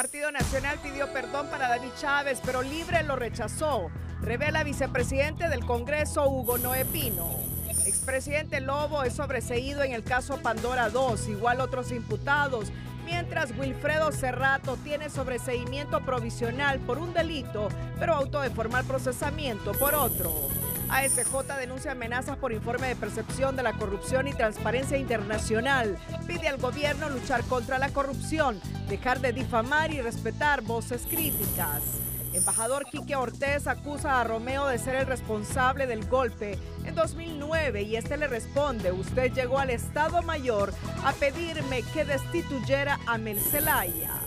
Partido Nacional pidió perdón para David Chávez, pero Libre lo rechazó, revela vicepresidente del Congreso Hugo Noé Pino. Expresidente Lobo es sobreseído en el caso Pandora 2, igual otros imputados, mientras Wilfredo Serrato tiene sobreseimiento provisional por un delito, pero auto de formal procesamiento por otro. ASJ denuncia amenazas por informe de percepción de la corrupción y transparencia internacional. Pide al gobierno luchar contra la corrupción, dejar de difamar y respetar voces críticas. Embajador Quique Ortez acusa a Romeo de ser el responsable del golpe en 2009 y este le responde, usted llegó al Estado Mayor a pedirme que destituyera a Mercelaya.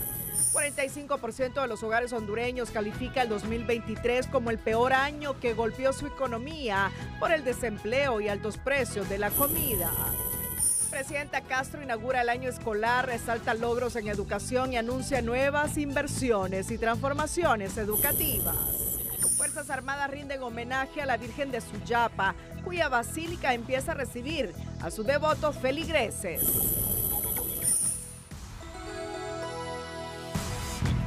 45% de los hogares hondureños califica el 2023 como el peor año que golpeó su economía por el desempleo y altos precios de la comida. Presidenta Castro inaugura el año escolar, resalta logros en educación y anuncia nuevas inversiones y transformaciones educativas. Fuerzas Armadas rinden homenaje a la Virgen de Suyapa, cuya basílica empieza a recibir a sus devotos feligreses.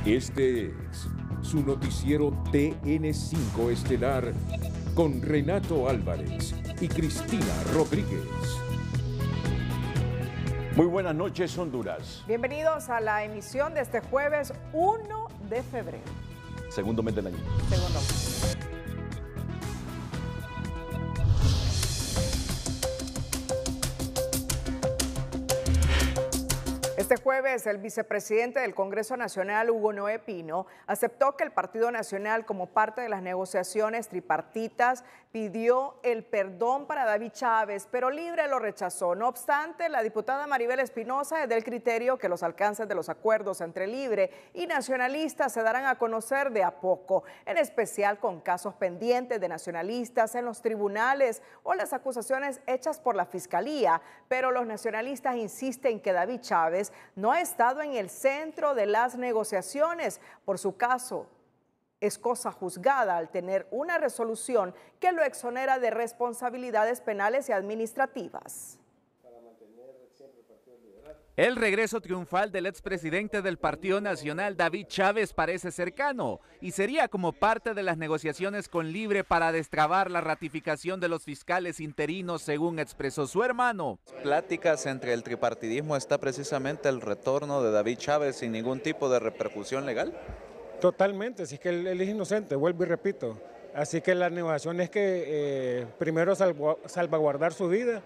Este es su noticiero TN5 Estelar con Renato Álvarez y Cristina Rodríguez. Muy buenas noches, Honduras. Bienvenidos a la emisión de este jueves 1 de febrero. Segundo mes del año. Segundo mes. Este jueves, el vicepresidente del Congreso Nacional, Hugo Noé Pino, aceptó que el Partido Nacional, como parte de las negociaciones tripartitas, pidió el perdón para David Chávez, pero Libre lo rechazó. No obstante, la diputada Maribel Espinosa es del criterio que los alcances de los acuerdos entre Libre y nacionalistas se darán a conocer de a poco, en especial con casos pendientes de nacionalistas en los tribunales o las acusaciones hechas por la Fiscalía, pero los nacionalistas insisten que David Chávez no ha estado en el centro de las negociaciones por su caso. Es cosa juzgada al tener una resolución que lo exonera de responsabilidades penales y administrativas. El regreso triunfal del expresidente del Partido Nacional, David Chávez, parece cercano y sería como parte de las negociaciones con Libre para destrabar la ratificación de los fiscales interinos, según expresó su hermano. Pláticas entre el tripartidismo está precisamente el retorno de David Chávez sin ningún tipo de repercusión legal. Totalmente, si es que él, es inocente, vuelvo y repito. Así que la negociación es que eh, primero salvaguardar su vida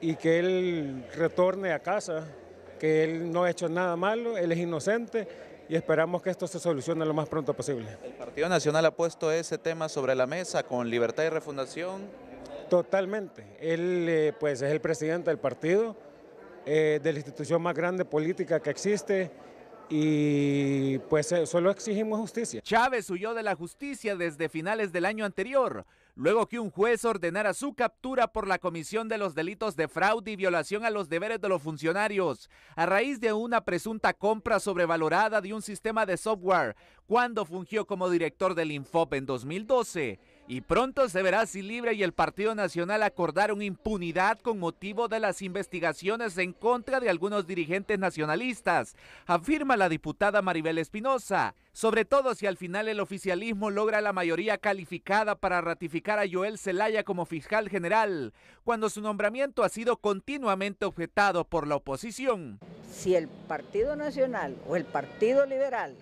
y que él retorne a casa que él no ha hecho nada malo, él es inocente y esperamos que esto se solucione lo más pronto posible. ¿El Partido Nacional ha puesto ese tema sobre la mesa con libertad y refundación? Totalmente. Él eh, pues es el presidente del partido, eh, de la institución más grande política que existe y pues eh, solo exigimos justicia. Chávez huyó de la justicia desde finales del año anterior, luego que un juez ordenara su captura por la comisión de los delitos de fraude y violación a los deberes de los funcionarios, a raíz de una presunta compra sobrevalorada de un sistema de software, cuando fungió como director del Infop en 2012. Y pronto se verá si Libre y el Partido Nacional acordaron impunidad con motivo de las investigaciones en contra de algunos dirigentes nacionalistas, afirma la diputada Maribel Espinosa. Sobre todo si al final el oficialismo logra la mayoría calificada para ratificar a Joel Zelaya como fiscal general, cuando su nombramiento ha sido continuamente objetado por la oposición. Si el Partido Nacional o el Partido Liberal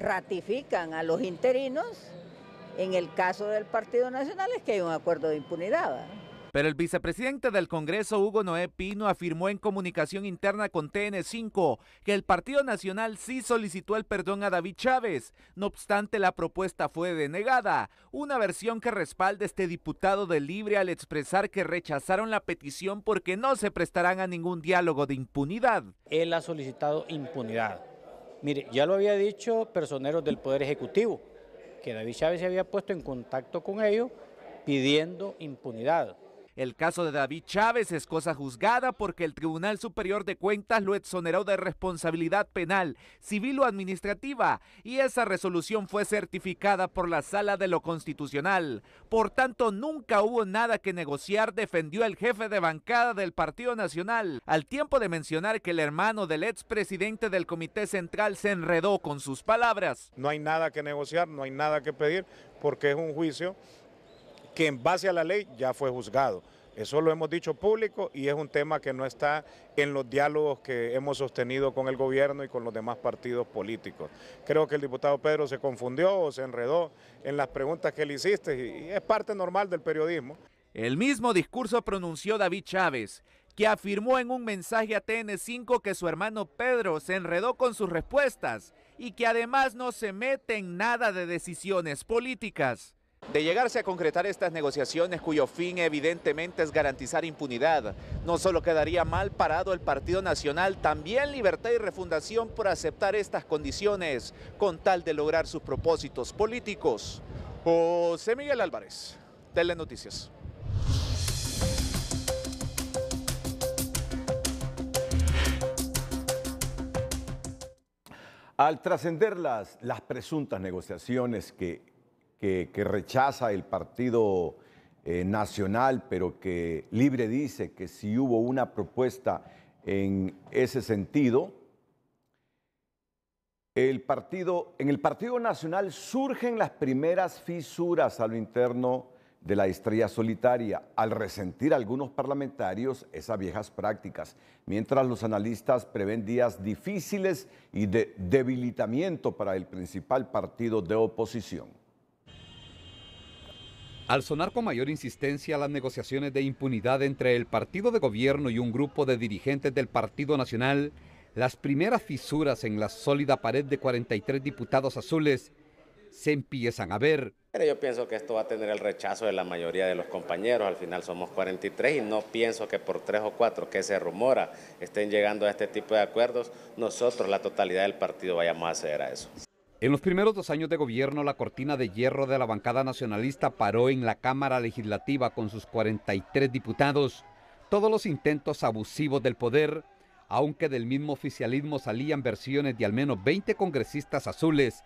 ratifican a los interinos, en el caso del Partido Nacional es que hay un acuerdo de impunidad. Pero el vicepresidente del Congreso, Hugo Noé Pino, afirmó en comunicación interna con TN5 que el Partido Nacional sí solicitó el perdón a David Chávez. No obstante, la propuesta fue denegada. Una versión que respalda este diputado de Libre al expresar que rechazaron la petición porque no se prestarán a ningún diálogo de impunidad. Él ha solicitado impunidad. Mire, ya lo había dicho personeros del Poder Ejecutivo que David Chávez se había puesto en contacto con ellos pidiendo impunidad. El caso de David Chávez es cosa juzgada porque el Tribunal Superior de Cuentas lo exoneró de responsabilidad penal, civil o administrativa, y esa resolución fue certificada por la Sala de lo Constitucional. Por tanto, nunca hubo nada que negociar, defendió el jefe de bancada del Partido Nacional, al tiempo de mencionar que el hermano del expresidente del Comité Central se enredó con sus palabras. No hay nada que negociar, no hay nada que pedir, porque es un juicio que en base a la ley ya fue juzgado. Eso lo hemos dicho público y es un tema que no está en los diálogos que hemos sostenido con el gobierno y con los demás partidos políticos. Creo que el diputado Pedro se confundió o se enredó en las preguntas que le hiciste y es parte normal del periodismo. El mismo discurso pronunció David Chávez, que afirmó en un mensaje a TN5 que su hermano Pedro se enredó con sus respuestas y que además no se mete en nada de decisiones políticas. De llegarse a concretar estas negociaciones, cuyo fin evidentemente es garantizar impunidad, no solo quedaría mal parado el Partido Nacional, también Libertad y Refundación por aceptar estas condiciones con tal de lograr sus propósitos políticos. José Miguel Álvarez, Telenoticias. Al trascender las, las presuntas negociaciones que que, rechaza el Partido eh, Nacional, pero que Libre dice que si hubo una propuesta en ese sentido, el partido, en el Partido Nacional surgen las primeras fisuras a lo interno de la estrella solitaria al resentir algunos parlamentarios esas viejas prácticas, mientras los analistas prevén días difíciles y de debilitamiento para el principal partido de oposición. Al sonar con mayor insistencia las negociaciones de impunidad entre el partido de gobierno y un grupo de dirigentes del Partido Nacional, las primeras fisuras en la sólida pared de 43 diputados azules se empiezan a ver. Pero yo pienso que esto va a tener el rechazo de la mayoría de los compañeros, al final somos 43 y no pienso que por tres o cuatro que se rumora estén llegando a este tipo de acuerdos, nosotros la totalidad del partido vayamos a acceder a eso. En los primeros dos años de gobierno, la cortina de hierro de la bancada nacionalista paró en la Cámara Legislativa con sus 43 diputados. Todos los intentos abusivos del poder, aunque del mismo oficialismo salían versiones de al menos 20 congresistas azules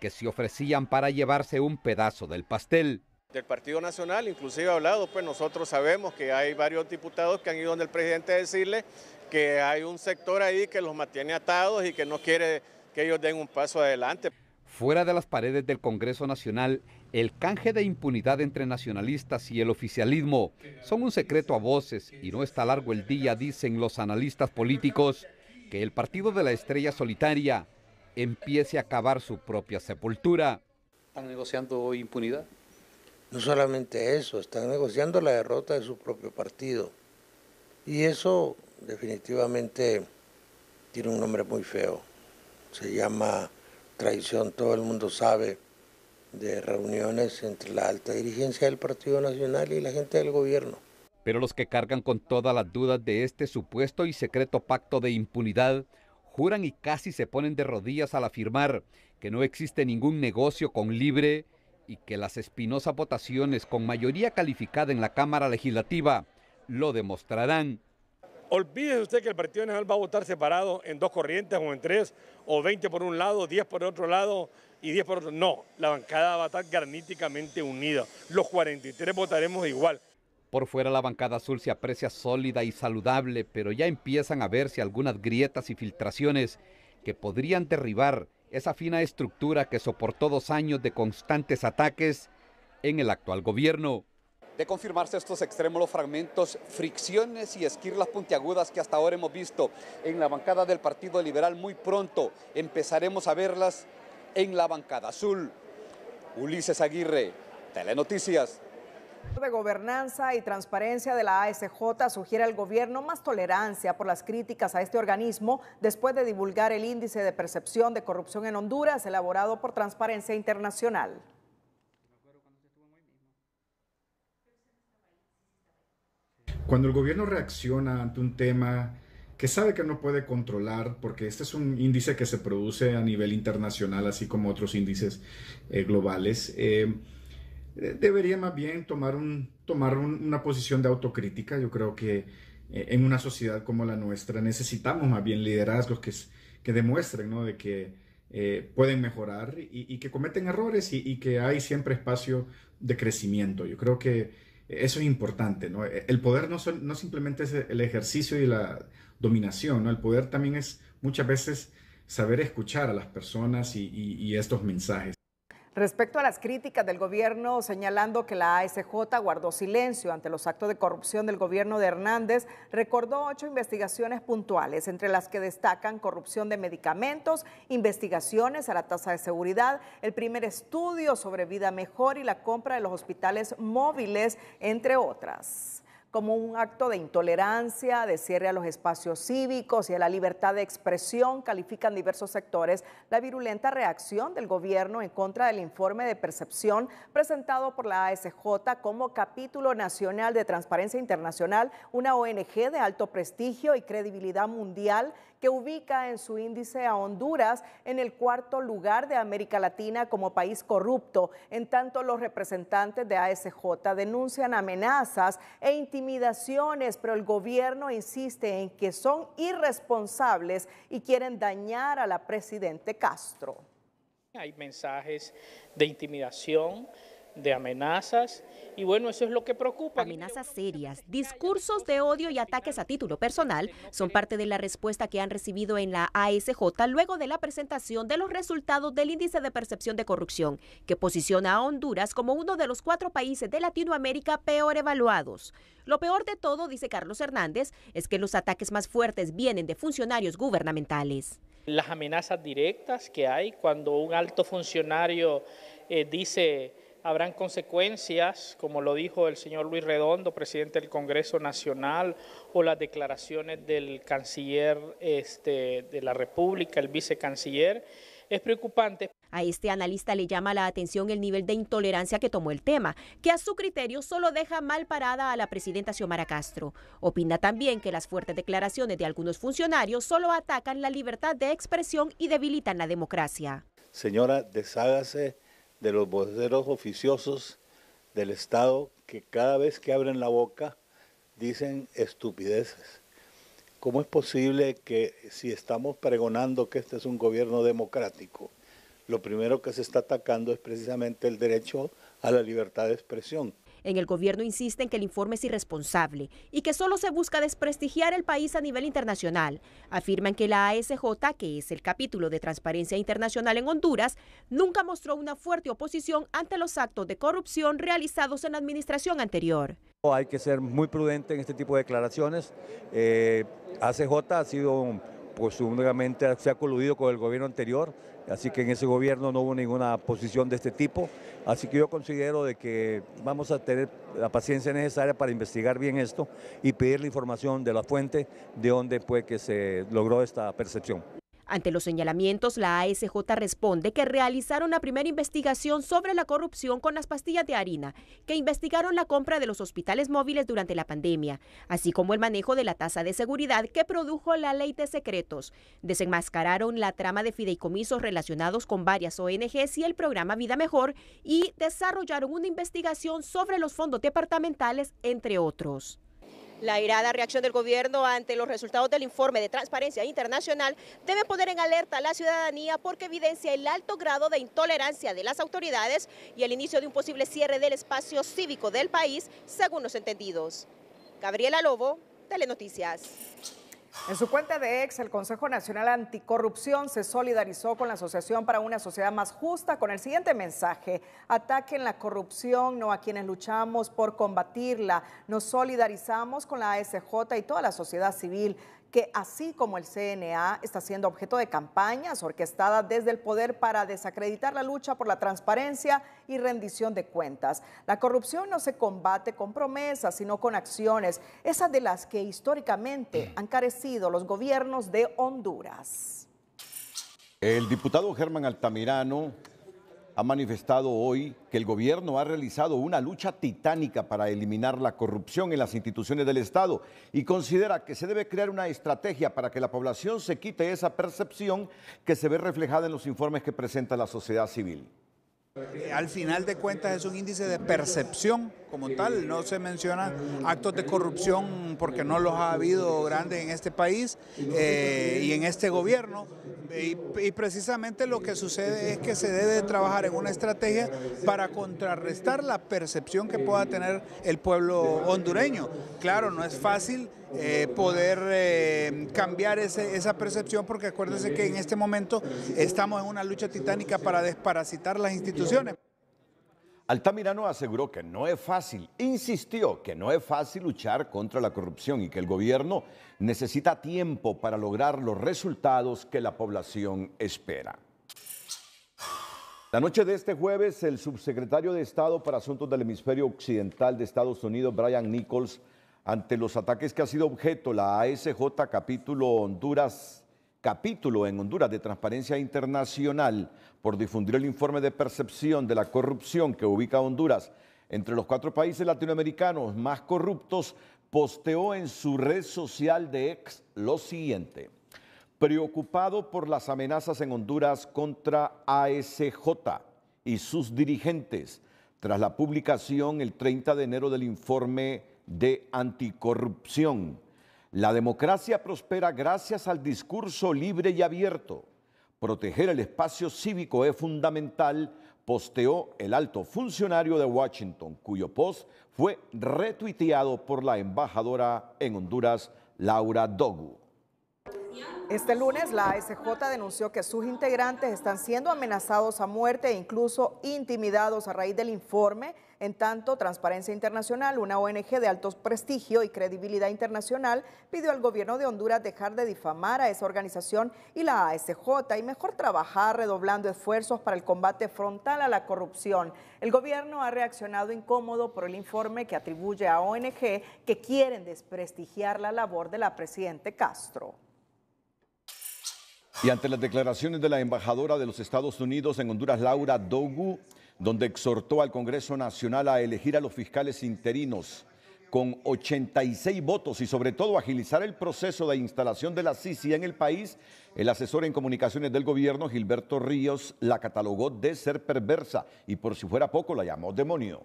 que se ofrecían para llevarse un pedazo del pastel. Del Partido Nacional, inclusive hablado, pues nosotros sabemos que hay varios diputados que han ido donde el presidente a decirle que hay un sector ahí que los mantiene atados y que no quiere que ellos den un paso adelante. Fuera de las paredes del Congreso Nacional, el canje de impunidad entre nacionalistas y el oficialismo son un secreto a voces y no está largo el día, dicen los analistas políticos, que el partido de la estrella solitaria empiece a acabar su propia sepultura. ¿Están negociando hoy impunidad? No solamente eso, están negociando la derrota de su propio partido. Y eso definitivamente tiene un nombre muy feo se llama traición, todo el mundo sabe, de reuniones entre la alta dirigencia del Partido Nacional y la gente del gobierno. Pero los que cargan con todas las dudas de este supuesto y secreto pacto de impunidad juran y casi se ponen de rodillas al afirmar que no existe ningún negocio con libre y que las espinosas votaciones con mayoría calificada en la Cámara Legislativa lo demostrarán Olvídese usted que el Partido Nacional va a votar separado en dos corrientes o en tres, o 20 por un lado, 10 por otro lado y 10 por otro. No, la bancada va a estar graníticamente unida. Los 43 votaremos igual. Por fuera la bancada azul se aprecia sólida y saludable, pero ya empiezan a verse algunas grietas y filtraciones que podrían derribar esa fina estructura que soportó dos años de constantes ataques en el actual gobierno. De confirmarse estos extremos, los fragmentos, fricciones y esquirlas puntiagudas que hasta ahora hemos visto en la bancada del Partido Liberal, muy pronto empezaremos a verlas en la bancada azul. Ulises Aguirre, Telenoticias de gobernanza y transparencia de la ASJ sugiere al gobierno más tolerancia por las críticas a este organismo después de divulgar el índice de percepción de corrupción en Honduras elaborado por Transparencia Internacional. Cuando el gobierno reacciona ante un tema que sabe que no puede controlar, porque este es un índice que se produce a nivel internacional, así como otros índices eh, globales, eh, debería más bien tomar, una posición de autocrítica. Yo creo que eh, en una sociedad como la nuestra necesitamos más bien liderazgos que, demuestren de que pueden mejorar y, que cometen errores y que hay siempre espacio de crecimiento. Yo creo que eso es importante, ¿no? E, el poder no, son, no simplemente es el ejercicio y la dominación, ¿no? El poder también es muchas veces saber escuchar a las personas y estos mensajes. Respecto a las críticas del gobierno señalando que la ASJ guardó silencio ante los actos de corrupción del gobierno de Hernández, recordó ocho investigaciones puntuales, entre las que destacan corrupción de medicamentos, investigaciones a la tasa de seguridad, el primer estudio sobre vida mejor y la compra de los hospitales móviles, entre otras como un acto de intolerancia, de cierre a los espacios cívicos y a la libertad de expresión, califican diversos sectores la virulenta reacción del gobierno en contra del informe de percepción presentado por la ASJ como capítulo nacional de Transparencia Internacional, una ONG de alto prestigio y credibilidad mundial que ubica en su índice a Honduras en el cuarto lugar de América Latina como país corrupto. En tanto, los representantes de ASJ denuncian amenazas e intimidaciones, pero el gobierno insiste en que son irresponsables y quieren dañar a la presidente Castro. Hay mensajes de intimidación, de amenazas y bueno, eso es lo que preocupa. Amenazas serias, discursos de odio y ataques a título personal son parte de la respuesta que han recibido en la ASJ luego de la presentación de los resultados del índice de percepción de corrupción, que posiciona a Honduras como uno de los cuatro países de Latinoamérica peor evaluados. Lo peor de todo, dice Carlos Hernández, es que los ataques más fuertes vienen de funcionarios gubernamentales. Las amenazas directas que hay cuando un alto funcionario eh, dice habrán consecuencias, como lo dijo el señor Luis Redondo, presidente del Congreso Nacional, o las declaraciones del canciller este, de la República, el vicecanciller, es preocupante. A este analista le llama la atención el nivel de intolerancia que tomó el tema, que a su criterio solo deja mal parada a la presidenta Xiomara Castro. Opina también que las fuertes declaraciones de algunos funcionarios solo atacan la libertad de expresión y debilitan la democracia. Señora, deshágase de los voceros oficiosos del Estado que cada vez que abren la boca dicen estupideces. ¿Cómo es posible que si estamos pregonando que este es un gobierno democrático, lo primero que se está atacando es precisamente el derecho a la libertad de expresión? En el gobierno insisten que el informe es irresponsable y que solo se busca desprestigiar el país a nivel internacional. Afirman que la ASJ, que es el capítulo de Transparencia Internacional en Honduras, nunca mostró una fuerte oposición ante los actos de corrupción realizados en la administración anterior. Hay que ser muy prudente en este tipo de declaraciones. Eh, ASJ ACJ ha sido, pues, únicamente se ha coludido con el gobierno anterior Así que en ese gobierno no hubo ninguna posición de este tipo. Así que yo considero de que vamos a tener la paciencia necesaria para investigar bien esto y pedir la información de la fuente de dónde fue que se logró esta percepción. Ante los señalamientos, la ASJ responde que realizaron la primera investigación sobre la corrupción con las pastillas de harina, que investigaron la compra de los hospitales móviles durante la pandemia, así como el manejo de la tasa de seguridad que produjo la ley de secretos. Desenmascararon la trama de fideicomisos relacionados con varias ONGs y el programa Vida Mejor y desarrollaron una investigación sobre los fondos departamentales, entre otros. La irada reacción del gobierno ante los resultados del informe de Transparencia Internacional debe poner en alerta a la ciudadanía porque evidencia el alto grado de intolerancia de las autoridades y el inicio de un posible cierre del espacio cívico del país, según los entendidos. Gabriela Lobo, Telenoticias. En su cuenta de ex, el Consejo Nacional Anticorrupción se solidarizó con la Asociación para una Sociedad Más Justa con el siguiente mensaje. Ataquen la corrupción, no a quienes luchamos por combatirla. Nos solidarizamos con la ASJ y toda la sociedad civil que así como el CNA está siendo objeto de campañas orquestadas desde el poder para desacreditar la lucha por la transparencia y rendición de cuentas. La corrupción no se combate con promesas, sino con acciones, esas de las que históricamente han carecido los gobiernos de Honduras. El diputado Germán Altamirano ha manifestado hoy que el gobierno ha realizado una lucha titánica para eliminar la corrupción en las instituciones del Estado y considera que se debe crear una estrategia para que la población se quite esa percepción que se ve reflejada en los informes que presenta la sociedad civil. Eh, al final de cuentas es un índice de percepción como tal, no se mencionan actos de corrupción porque no los ha habido grandes en este país eh, y en este gobierno. Y, precisamente lo que sucede es que se debe trabajar en una estrategia para contrarrestar la percepción que pueda tener el pueblo hondureño. Claro, no es fácil eh, poder eh, cambiar esa percepción porque acuérdense que en este momento estamos en una lucha titánica para desparasitar las instituciones. Altamirano aseguró que no es fácil, insistió que no es fácil luchar contra la corrupción y que el gobierno necesita tiempo para lograr los resultados que la población espera. La noche de este jueves, el subsecretario de Estado para Asuntos del Hemisferio Occidental de Estados Unidos, Brian Nichols, ante los ataques que ha sido objeto la ASJ capítulo Honduras capítulo en Honduras de Transparencia Internacional por difundir el informe de percepción de la corrupción que ubica a Honduras entre los cuatro países latinoamericanos más corruptos, posteó en su red social de ex lo siguiente. Preocupado por las amenazas en Honduras contra ASJ y sus dirigentes, tras la publicación el 30 de enero del informe de anticorrupción la democracia prospera gracias al discurso libre y abierto. Proteger el espacio cívico es fundamental, posteó el alto funcionario de Washington, cuyo post fue retuiteado por la embajadora en Honduras, Laura Dogu. Este lunes la ASJ denunció que sus integrantes están siendo amenazados a muerte e incluso intimidados a raíz del informe en tanto, Transparencia Internacional, una ONG de alto prestigio y credibilidad internacional, pidió al gobierno de Honduras dejar de difamar a esa organización y la ASJ y mejor trabajar redoblando esfuerzos para el combate frontal a la corrupción. El gobierno ha reaccionado incómodo por el informe que atribuye a ONG que quieren desprestigiar la labor de la presidente Castro. Y ante las declaraciones de la embajadora de los Estados Unidos en Honduras, Laura Dogu, donde exhortó al Congreso Nacional a elegir a los fiscales interinos con 86 votos y sobre todo agilizar el proceso de instalación de la CICI en el país, el asesor en comunicaciones del gobierno, Gilberto Ríos, la catalogó de ser perversa y por si fuera poco la llamó demonio.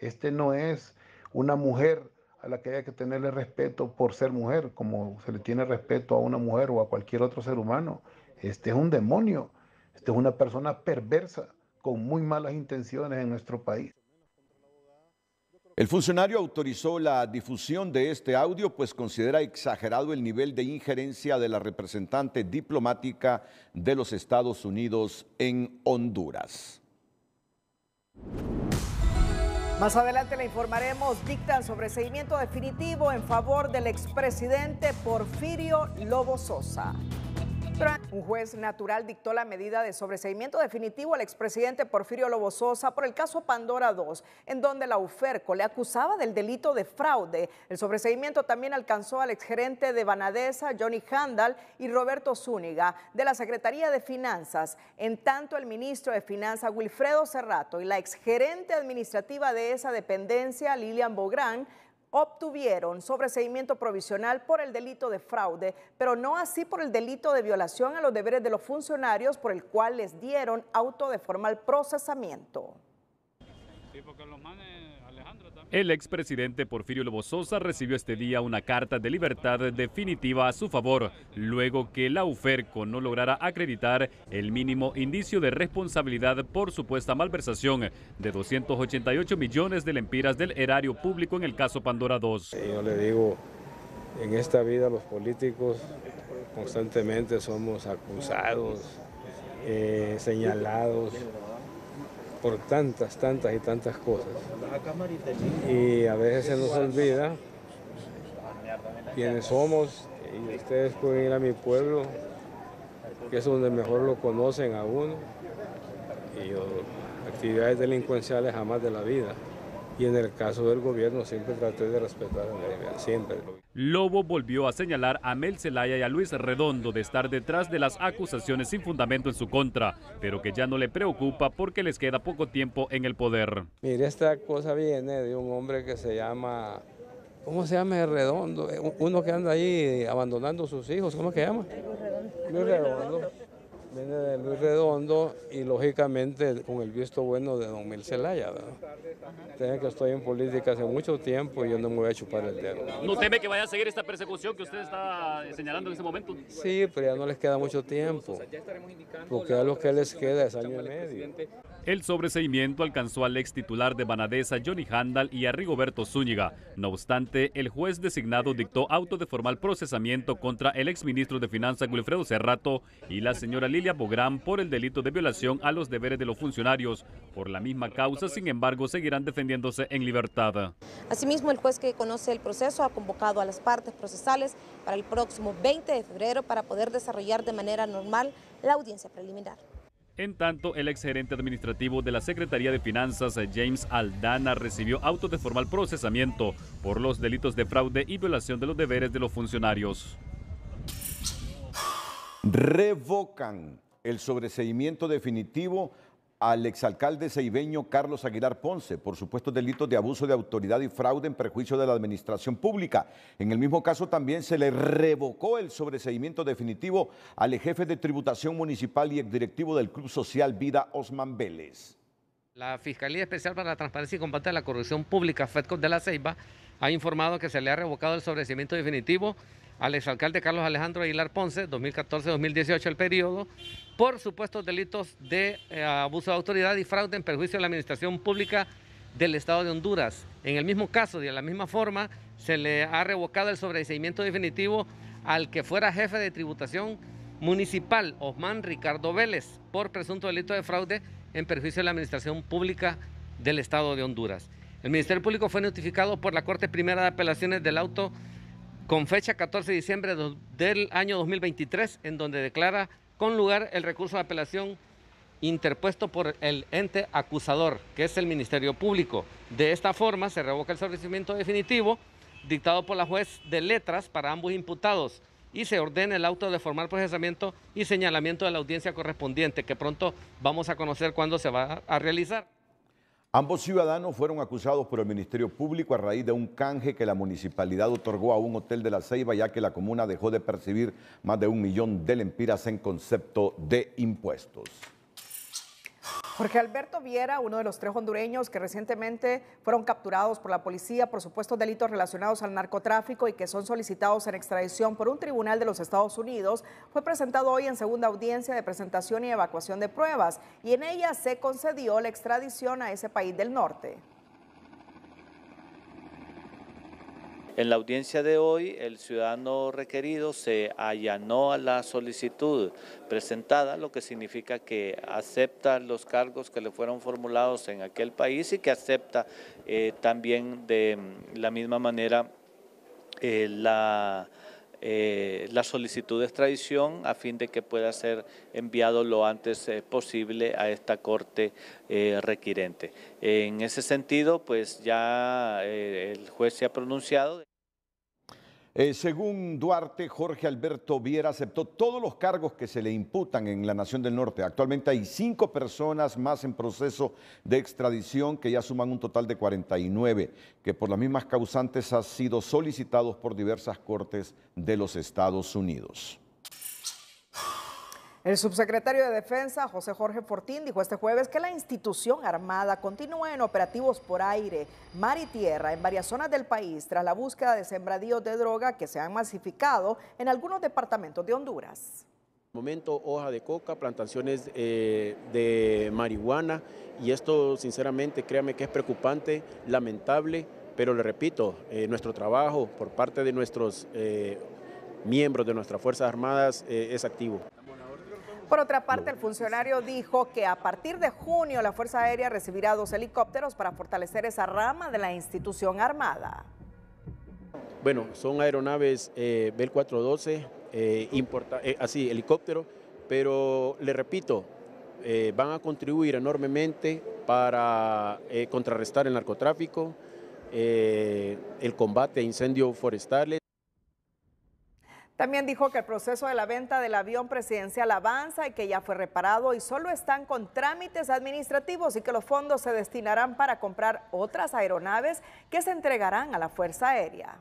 Este no es una mujer a la que haya que tenerle respeto por ser mujer, como se le tiene respeto a una mujer o a cualquier otro ser humano. Este es un demonio, este es una persona perversa con muy malas intenciones en nuestro país. El funcionario autorizó la difusión de este audio, pues considera exagerado el nivel de injerencia de la representante diplomática de los Estados Unidos en Honduras. Más adelante le informaremos, dictan sobre seguimiento definitivo en favor del expresidente Porfirio Lobo Sosa. Un juez natural dictó la medida de sobreseimiento definitivo al expresidente Porfirio Lobo Sosa por el caso Pandora II, en donde la UFERCO le acusaba del delito de fraude. El sobreseimiento también alcanzó al exgerente de Banadesa, Johnny Handal, y Roberto Zúñiga, de la Secretaría de Finanzas. En tanto, el ministro de Finanzas, Wilfredo Cerrato, y la exgerente administrativa de esa dependencia, Lilian Bográn, obtuvieron sobreseimiento provisional por el delito de fraude, pero no así por el delito de violación a los deberes de los funcionarios por el cual les dieron auto de formal procesamiento. El expresidente Porfirio Lobo Sosa recibió este día una carta de libertad definitiva a su favor, luego que la UFERCO no lograra acreditar el mínimo indicio de responsabilidad por supuesta malversación de 288 millones de lempiras del erario público en el caso Pandora 2. Yo le digo, en esta vida los políticos constantemente somos acusados, eh, señalados por tantas, tantas y tantas cosas. Y a veces se nos olvida quiénes somos y ustedes pueden ir a mi pueblo, que es donde mejor lo conocen a uno. Y actividades delincuenciales jamás de la vida y en el caso del gobierno siempre traté de respetar a siempre. Lobo volvió a señalar a Mel Zelaya y a Luis Redondo de estar detrás de las acusaciones sin fundamento en su contra, pero que ya no le preocupa porque les queda poco tiempo en el poder. Mire, esta cosa viene de un hombre que se llama, ¿cómo se llama Redondo? Eh, uno que anda ahí abandonando a sus hijos, ¿cómo se llama? Luis Redondo viene de Luis Redondo y lógicamente con el visto bueno de Don Mil Celaya. que estoy en política hace mucho tiempo y yo no me voy a chupar el dedo. ¿No teme que vaya a seguir esta persecución que usted está eh, señalando en ese momento? Sí, pero ya no les queda mucho tiempo, porque a lo que les queda es año y medio. El sobreseimiento alcanzó al ex titular de Banadesa, Johnny Handal, y a Rigoberto Zúñiga. No obstante, el juez designado dictó auto de formal procesamiento contra el ex ministro de Finanzas, Wilfredo Cerrato, y la señora Lili le por el delito de violación a los deberes de los funcionarios. Por la misma causa, sin embargo, seguirán defendiéndose en libertad. Asimismo, el juez que conoce el proceso ha convocado a las partes procesales para el próximo 20 de febrero para poder desarrollar de manera normal la audiencia preliminar. En tanto, el exgerente administrativo de la Secretaría de Finanzas, James Aldana, recibió auto de formal procesamiento por los delitos de fraude y violación de los deberes de los funcionarios revocan el sobreseimiento definitivo al exalcalde ceibeño Carlos Aguilar Ponce por supuestos delitos de abuso de autoridad y fraude en prejuicio de la administración pública. En el mismo caso también se le revocó el sobreseimiento definitivo al jefe de tributación municipal y exdirectivo del Club Social Vida Osman Vélez. La Fiscalía Especial para la Transparencia y Combate a la Corrupción Pública, FEDCOP de la Ceiba, ha informado que se le ha revocado el sobreseimiento definitivo al exalcalde Carlos Alejandro Aguilar Ponce, 2014-2018 el periodo, por supuestos delitos de eh, abuso de autoridad y fraude en perjuicio de la administración pública del Estado de Honduras. En el mismo caso y de la misma forma, se le ha revocado el sobreseimiento definitivo al que fuera jefe de tributación municipal, Osman Ricardo Vélez, por presunto delito de fraude en perjuicio de la administración pública del Estado de Honduras. El Ministerio Público fue notificado por la Corte Primera de Apelaciones del auto con fecha 14 de diciembre del año 2023, en donde declara con lugar el recurso de apelación interpuesto por el ente acusador, que es el Ministerio Público. De esta forma se revoca el sobrecimiento definitivo dictado por la juez de letras para ambos imputados y se ordena el auto de formal procesamiento y señalamiento de la audiencia correspondiente, que pronto vamos a conocer cuándo se va a realizar. Ambos ciudadanos fueron acusados por el Ministerio Público a raíz de un canje que la municipalidad otorgó a un hotel de la Ceiba, ya que la comuna dejó de percibir más de un millón de lempiras en concepto de impuestos. Jorge Alberto Viera, uno de los tres hondureños que recientemente fueron capturados por la policía por supuestos delitos relacionados al narcotráfico y que son solicitados en extradición por un tribunal de los Estados Unidos, fue presentado hoy en segunda audiencia de presentación y evacuación de pruebas y en ella se concedió la extradición a ese país del norte. En la audiencia de hoy, el ciudadano requerido se allanó a la solicitud presentada, lo que significa que acepta los cargos que le fueron formulados en aquel país y que acepta eh, también de mm, la misma manera eh, la eh, la solicitud de extradición a fin de que pueda ser enviado lo antes eh, posible a esta corte eh, requirente. En ese sentido, pues ya el juez se ha pronunciado. Eh, según Duarte, Jorge Alberto Viera aceptó todos los cargos que se le imputan en la Nación del Norte. Actualmente hay cinco personas más en proceso de extradición que ya suman un total de 49, que por las mismas causantes han sido solicitados por diversas cortes de los Estados Unidos. El subsecretario de Defensa, José Jorge Fortín, dijo este jueves que la institución armada continúa en operativos por aire, mar y tierra en varias zonas del país tras la búsqueda de sembradíos de droga que se han masificado en algunos departamentos de Honduras. Momento hoja de coca, plantaciones eh, de marihuana y esto sinceramente créame que es preocupante, lamentable, pero le repito, eh, nuestro trabajo por parte de nuestros eh, miembros de nuestras Fuerzas Armadas es activo. Por otra parte, el funcionario dijo que a partir de junio la Fuerza Aérea recibirá dos helicópteros para fortalecer esa rama de la institución armada. Bueno, son aeronaves eh, Bell 412, eh, importa, eh, así, ah, helicóptero, pero le repito, eh, van a contribuir enormemente para contrarrestar el narcotráfico, el combate a incendios forestales. También dijo que el proceso de la venta del avión presidencial avanza y que ya fue reparado y solo están con trámites administrativos y que los fondos se destinarán para comprar otras aeronaves que se entregarán a la Fuerza Aérea.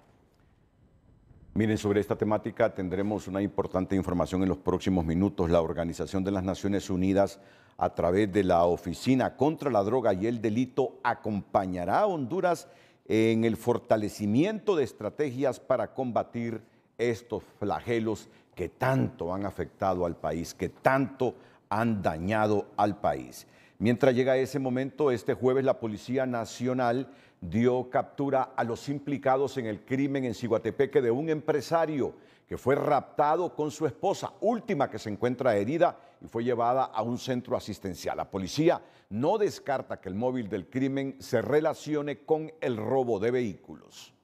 Miren, sobre esta temática tendremos una importante información en los próximos minutos. La Organización de las Naciones Unidas, a través de la Oficina contra la Droga y el Delito, acompañará a Honduras en el fortalecimiento de estrategias para combatir estos flagelos que tanto han afectado al país, que tanto han dañado al país. Mientras llega ese momento, este jueves la Policía Nacional dio captura a los implicados en el crimen en Ciguatepeque de un empresario que fue raptado con su esposa, última que se encuentra herida y fue llevada a un centro asistencial. La policía no descarta que el móvil del crimen se relacione con el robo de vehículos.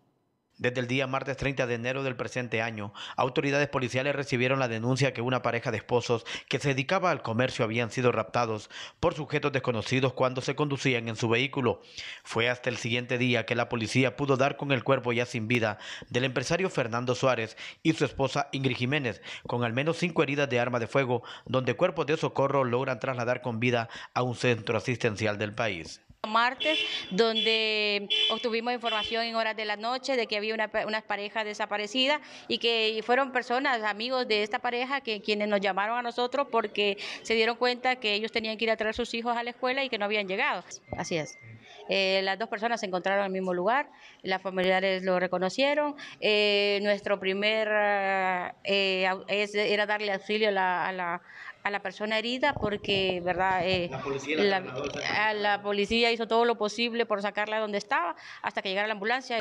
Desde el día martes 30 de enero del presente año, autoridades policiales recibieron la denuncia que una pareja de esposos que se dedicaba al comercio habían sido raptados por sujetos desconocidos cuando se conducían en su vehículo. Fue hasta el siguiente día que la policía pudo dar con el cuerpo ya sin vida del empresario Fernando Suárez y su esposa Ingrid Jiménez, con al menos cinco heridas de arma de fuego, donde cuerpos de socorro logran trasladar con vida a un centro asistencial del país martes, donde obtuvimos información en horas de la noche de que había una, pareja desaparecida y que fueron personas, amigos de esta pareja, que quienes nos llamaron a nosotros porque se dieron cuenta que ellos tenían que ir a traer sus hijos a la escuela y que no habían llegado. Así es. Eh, las dos personas se encontraron en el mismo lugar, las familiares lo reconocieron. Eh, nuestro primer eh, era darle auxilio a la, a la persona herida porque, ¿verdad? Eh, la, policía, la policía hizo todo lo posible por sacarla de donde estaba hasta que llegara la ambulancia.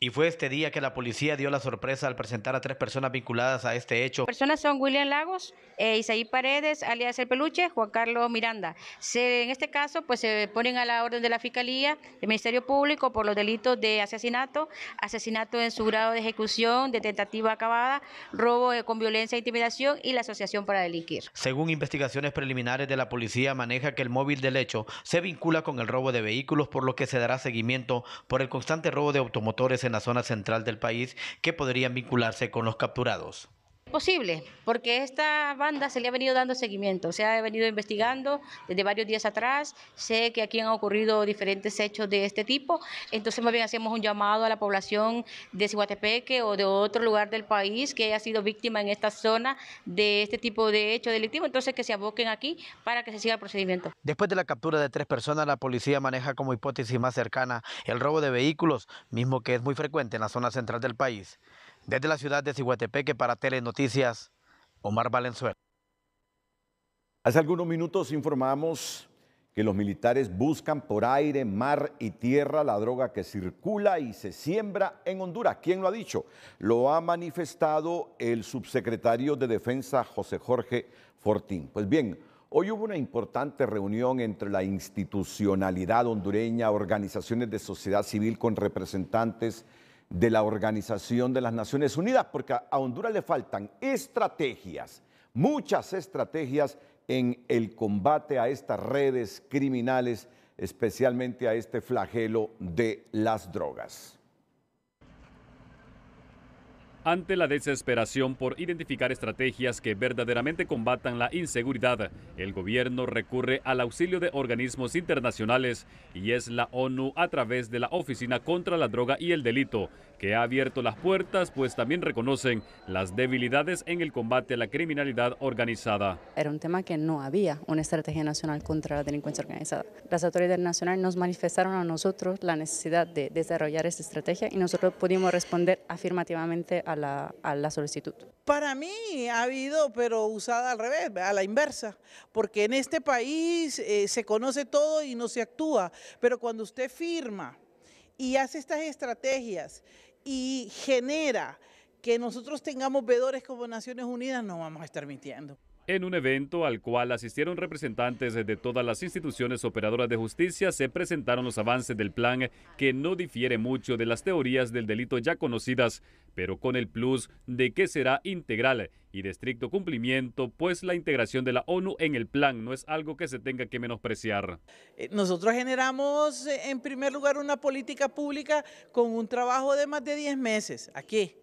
Y fue este día que la policía dio la sorpresa al presentar a tres personas vinculadas a este hecho. Las Personas son William Lagos, eh, Isaí Paredes, alias El Peluche, Juan Carlos Miranda. Se, en este caso, pues se ponen a la orden de la Fiscalía, del Ministerio Público, por los delitos de asesinato, asesinato en su grado de ejecución, de tentativa acabada, robo eh, con violencia e intimidación y la asociación para delinquir. Según investigaciones preliminares de la policía, maneja que el móvil del hecho se vincula con el robo de vehículos, por lo que se dará seguimiento por el constante robo de automotores en la zona central del país que podrían vincularse con los capturados posible, porque esta banda se le ha venido dando seguimiento, se ha venido investigando desde varios días atrás, sé que aquí han ocurrido diferentes hechos de este tipo, entonces más bien hacemos un llamado a la población de Cihuatepeque o de otro lugar del país que haya sido víctima en esta zona de este tipo de hechos delictivos, entonces que se aboquen aquí para que se siga el procedimiento. Después de la captura de tres personas, la policía maneja como hipótesis más cercana el robo de vehículos, mismo que es muy frecuente en la zona central del país. Desde la ciudad de Cihuatepeque para Telenoticias, Omar Valenzuela. Hace algunos minutos informamos que los militares buscan por aire, mar y tierra la droga que circula y se siembra en Honduras. ¿Quién lo ha dicho? Lo ha manifestado el subsecretario de Defensa José Jorge Fortín. Pues bien, hoy hubo una importante reunión entre la institucionalidad hondureña, organizaciones de sociedad civil con representantes de la Organización de las Naciones Unidas, porque a Honduras le faltan estrategias, muchas estrategias en el combate a estas redes criminales, especialmente a este flagelo de las drogas. Ante la desesperación por identificar estrategias que verdaderamente combatan la inseguridad, el gobierno recurre al auxilio de organismos internacionales y es la ONU a través de la Oficina contra la Droga y el Delito que ha abierto las puertas, pues también reconocen las debilidades en el combate a la criminalidad organizada. Era un tema que no había una estrategia nacional contra la delincuencia organizada. Las autoridades nacionales nos manifestaron a nosotros la necesidad de desarrollar esta estrategia y nosotros pudimos responder afirmativamente a la, solicitud. Para mí ha habido, pero usada al revés, a la inversa, porque en este país eh, se conoce todo y no se actúa, pero cuando usted firma y hace estas estrategias y genera que nosotros tengamos vedores como Naciones Unidas, no vamos a estar mintiendo. En un evento al cual asistieron representantes de todas las instituciones operadoras de justicia, se presentaron los avances del plan que no difiere mucho de las teorías del delito ya conocidas, pero con el plus de que será integral y de estricto cumplimiento, pues la integración de la ONU en el plan no es algo que se tenga que menospreciar. Eh, nosotros generamos eh, en primer lugar una política pública con un trabajo de más de 10 meses. Aquí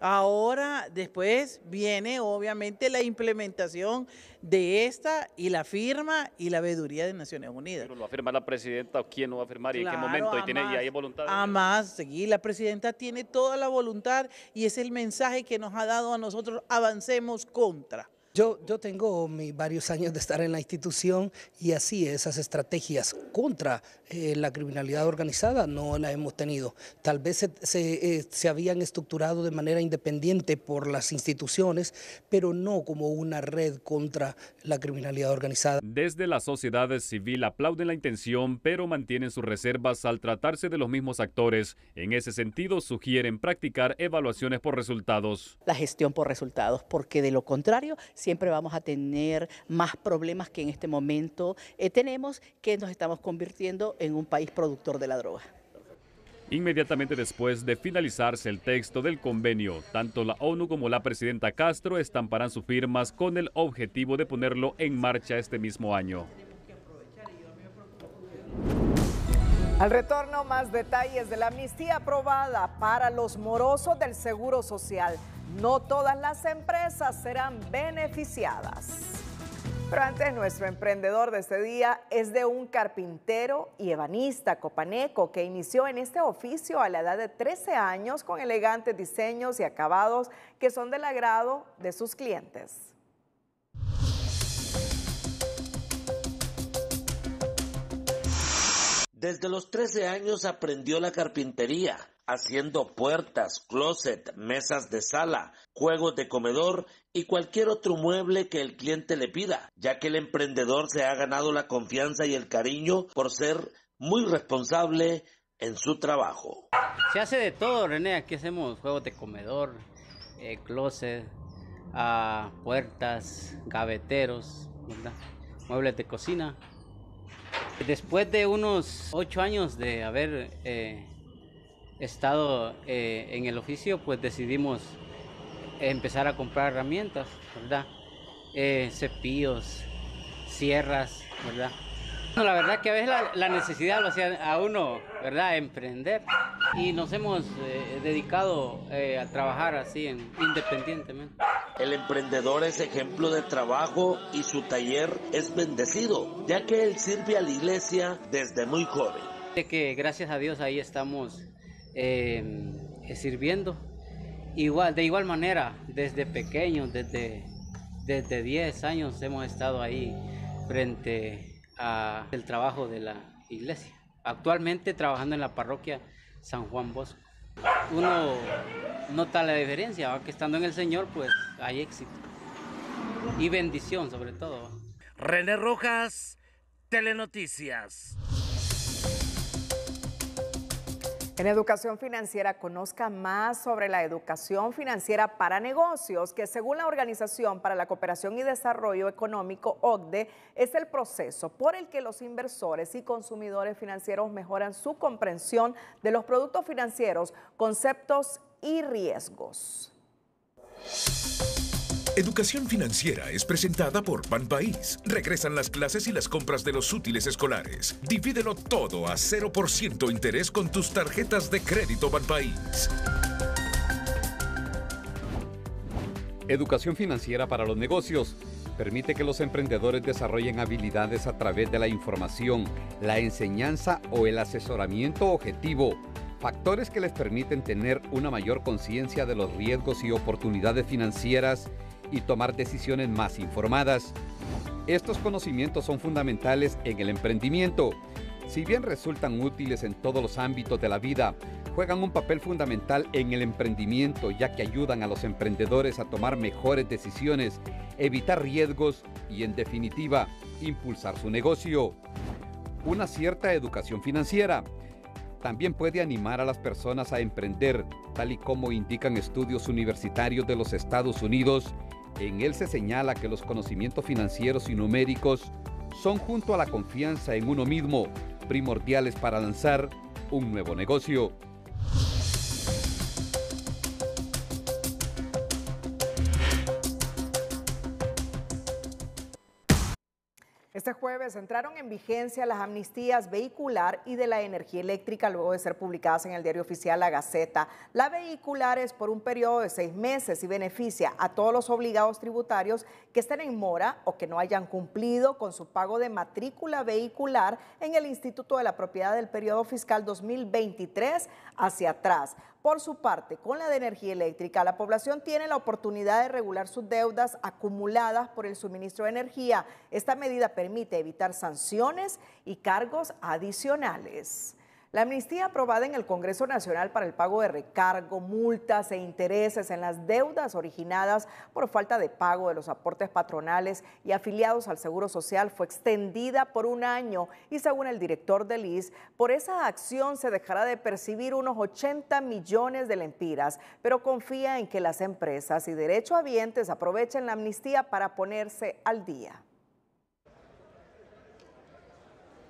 Ahora, después viene obviamente la implementación de esta y la firma y la veeduría de Naciones Unidas. Pero lo va a firmar la presidenta o quién lo va a firmar y en qué momento y, tiene, y hay voluntad. más, la presidenta tiene toda la voluntad y es el mensaje que nos ha dado a nosotros, avancemos contra. Yo, tengo mis varios años de estar en la institución y así esas estrategias contra eh, la criminalidad organizada no las hemos tenido. Tal vez eh, se, habían estructurado de manera independiente por las instituciones, pero no como una red contra la criminalidad organizada. Desde la sociedad civil aplauden la intención, pero mantienen sus reservas al tratarse de los mismos actores. En ese sentido, sugieren practicar evaluaciones por resultados. La gestión por resultados, porque de lo contrario, si siempre vamos a tener más problemas que en este momento eh, tenemos, que nos estamos convirtiendo en un país productor de la droga. Inmediatamente después de finalizarse el texto del convenio, tanto la ONU como la presidenta Castro estamparán sus firmas con el objetivo de ponerlo en marcha este mismo año. Al retorno, más detalles de la amnistía aprobada para los morosos del Seguro Social. No todas las empresas serán beneficiadas. Pero antes, nuestro emprendedor de este día es de un carpintero y ebanista copaneco que inició en este oficio a la edad de 13 años con elegantes diseños y acabados que son del agrado de sus clientes. Desde los 13 años aprendió la carpintería, haciendo puertas, closet, mesas de sala, juegos de comedor y cualquier otro mueble que el cliente le pida, ya que el emprendedor se ha ganado la confianza y el cariño por ser muy responsable en su trabajo. Se hace de todo, René, aquí hacemos juegos de comedor, eh, closet, ah, puertas, cabeteros, muebles de cocina, Después de unos ocho años de haber eh, estado eh, en el oficio, pues decidimos empezar a comprar herramientas, ¿verdad? Eh, cepillos, sierras, ¿verdad? la verdad que a veces la, necesidad lo hacía a uno, ¿verdad?, emprender. Y nos hemos eh, dedicado eh, a trabajar así independientemente. El emprendedor es ejemplo de trabajo y su taller es bendecido, ya que él sirve a la iglesia desde muy joven. De que gracias a Dios ahí estamos eh, sirviendo. Igual, de igual manera, desde pequeño, desde, desde 10 años hemos estado ahí frente el trabajo de la iglesia. Actualmente trabajando en la parroquia San Juan Bosco. Uno nota la diferencia, que estando en el Señor pues hay éxito y bendición sobre todo. René Rojas, Telenoticias. En Educación Financiera conozca más sobre la educación financiera para negocios, que según la Organización para la Cooperación y Desarrollo Económico, OCDE, es el proceso por el que los inversores y consumidores financieros mejoran su comprensión de los productos financieros, conceptos y riesgos. Educación Financiera es presentada por Pan Regresan las clases y las compras de los útiles escolares. Divídelo todo a 0% interés con tus tarjetas de crédito Banpaís. Educación Financiera para los negocios. Permite que los emprendedores desarrollen habilidades a través de la información, la enseñanza o el asesoramiento objetivo factores que les permiten tener una mayor conciencia de los riesgos y oportunidades financieras y tomar decisiones más informadas. Estos conocimientos son fundamentales en el emprendimiento. Si bien resultan útiles en todos los ámbitos de la vida, juegan un papel fundamental en el emprendimiento ya que ayudan a los emprendedores a tomar mejores decisiones, evitar riesgos y en definitiva impulsar su negocio. Una cierta educación financiera también puede animar a las personas a emprender, tal y como indican estudios universitarios de los Estados Unidos en él se señala que los conocimientos financieros y numéricos son junto a la confianza en uno mismo primordiales para lanzar un nuevo negocio entraron en vigencia las amnistías vehicular y de la energía eléctrica luego de ser publicadas en el diario oficial La Gaceta. La vehicular es por un periodo de seis meses y beneficia a todos los obligados tributarios que estén en mora o que no hayan cumplido con su pago de matrícula vehicular en el Instituto de la Propiedad del periodo fiscal 2023 hacia atrás. Por su parte, con la de energía eléctrica, la población tiene la oportunidad de regular sus deudas acumuladas por el suministro de energía. Esta medida permite evitar sanciones y cargos adicionales. La amnistía aprobada en el Congreso Nacional para el pago de recargo, multas e intereses en las deudas originadas por falta de pago de los aportes patronales y afiliados al Seguro Social fue extendida por un año y según el director de LIS, por esa acción se dejará de percibir unos 80 millones de lempiras, pero confía en que las empresas y derechohabientes aprovechen la amnistía para ponerse al día.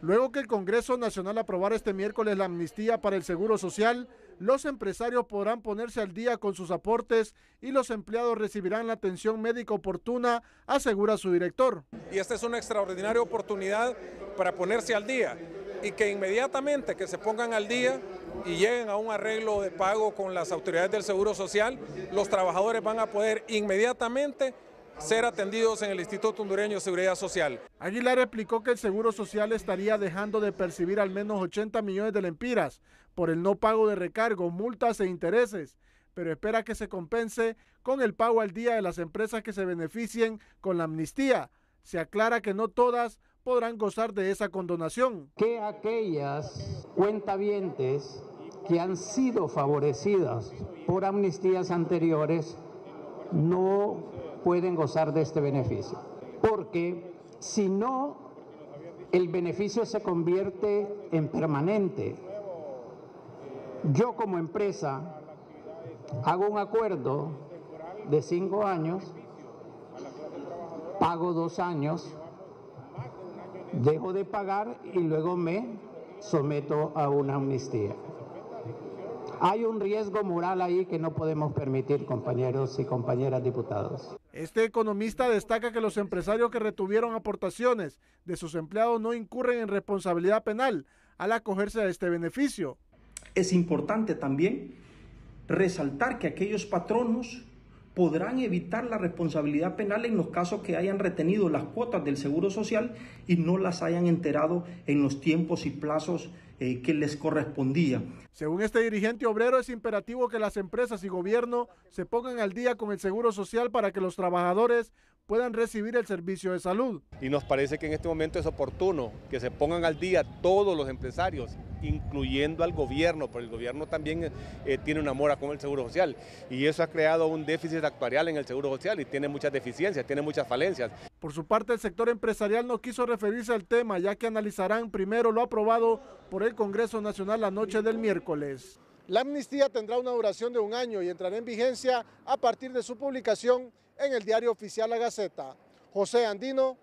Luego que el Congreso Nacional aprobara este miércoles la amnistía para el Seguro Social, los empresarios podrán ponerse al día con sus aportes y los empleados recibirán la atención médica oportuna, asegura su director. Y esta es una extraordinaria oportunidad para ponerse al día y que inmediatamente que se pongan al día y lleguen a un arreglo de pago con las autoridades del Seguro Social, los trabajadores van a poder inmediatamente ser atendidos en el Instituto Hondureño de Seguridad Social. Aguilar explicó que el Seguro Social estaría dejando de percibir al menos 80 millones de lempiras por el no pago de recargo, multas e intereses, pero espera que se compense con el pago al día de las empresas que se beneficien con la amnistía. Se aclara que no todas podrán gozar de esa condonación. Que aquellas cuentavientes que han sido favorecidas por amnistías anteriores no pueden gozar de este beneficio. Porque si no, el beneficio se convierte en permanente. Yo como empresa hago un acuerdo de cinco años, pago dos años, dejo de pagar y luego me someto a una amnistía. Hay un riesgo moral ahí que no podemos permitir, compañeros y compañeras diputados. Este economista destaca que los empresarios que retuvieron aportaciones de sus empleados no incurren en responsabilidad penal al acogerse a este beneficio. Es importante también resaltar que aquellos patronos podrán evitar la responsabilidad penal en los casos que hayan retenido las cuotas del Seguro Social y no las hayan enterado en los tiempos y plazos eh, que les correspondía. Según este dirigente obrero, es imperativo que las empresas y gobierno se pongan al día con el seguro social para que los trabajadores puedan recibir el servicio de salud. Y nos parece que en este momento es oportuno que se pongan al día todos los empresarios, incluyendo al gobierno, porque el gobierno también eh, tiene una mora con el Seguro Social y eso ha creado un déficit actuarial en el Seguro Social y tiene muchas deficiencias, tiene muchas falencias. Por su parte, el sector empresarial no quiso referirse al tema, ya que analizarán primero lo aprobado por el Congreso Nacional la noche del miércoles. La amnistía tendrá una duración de un año y entrará en vigencia a partir de su publicación en el diario oficial La Gaceta. José Andino,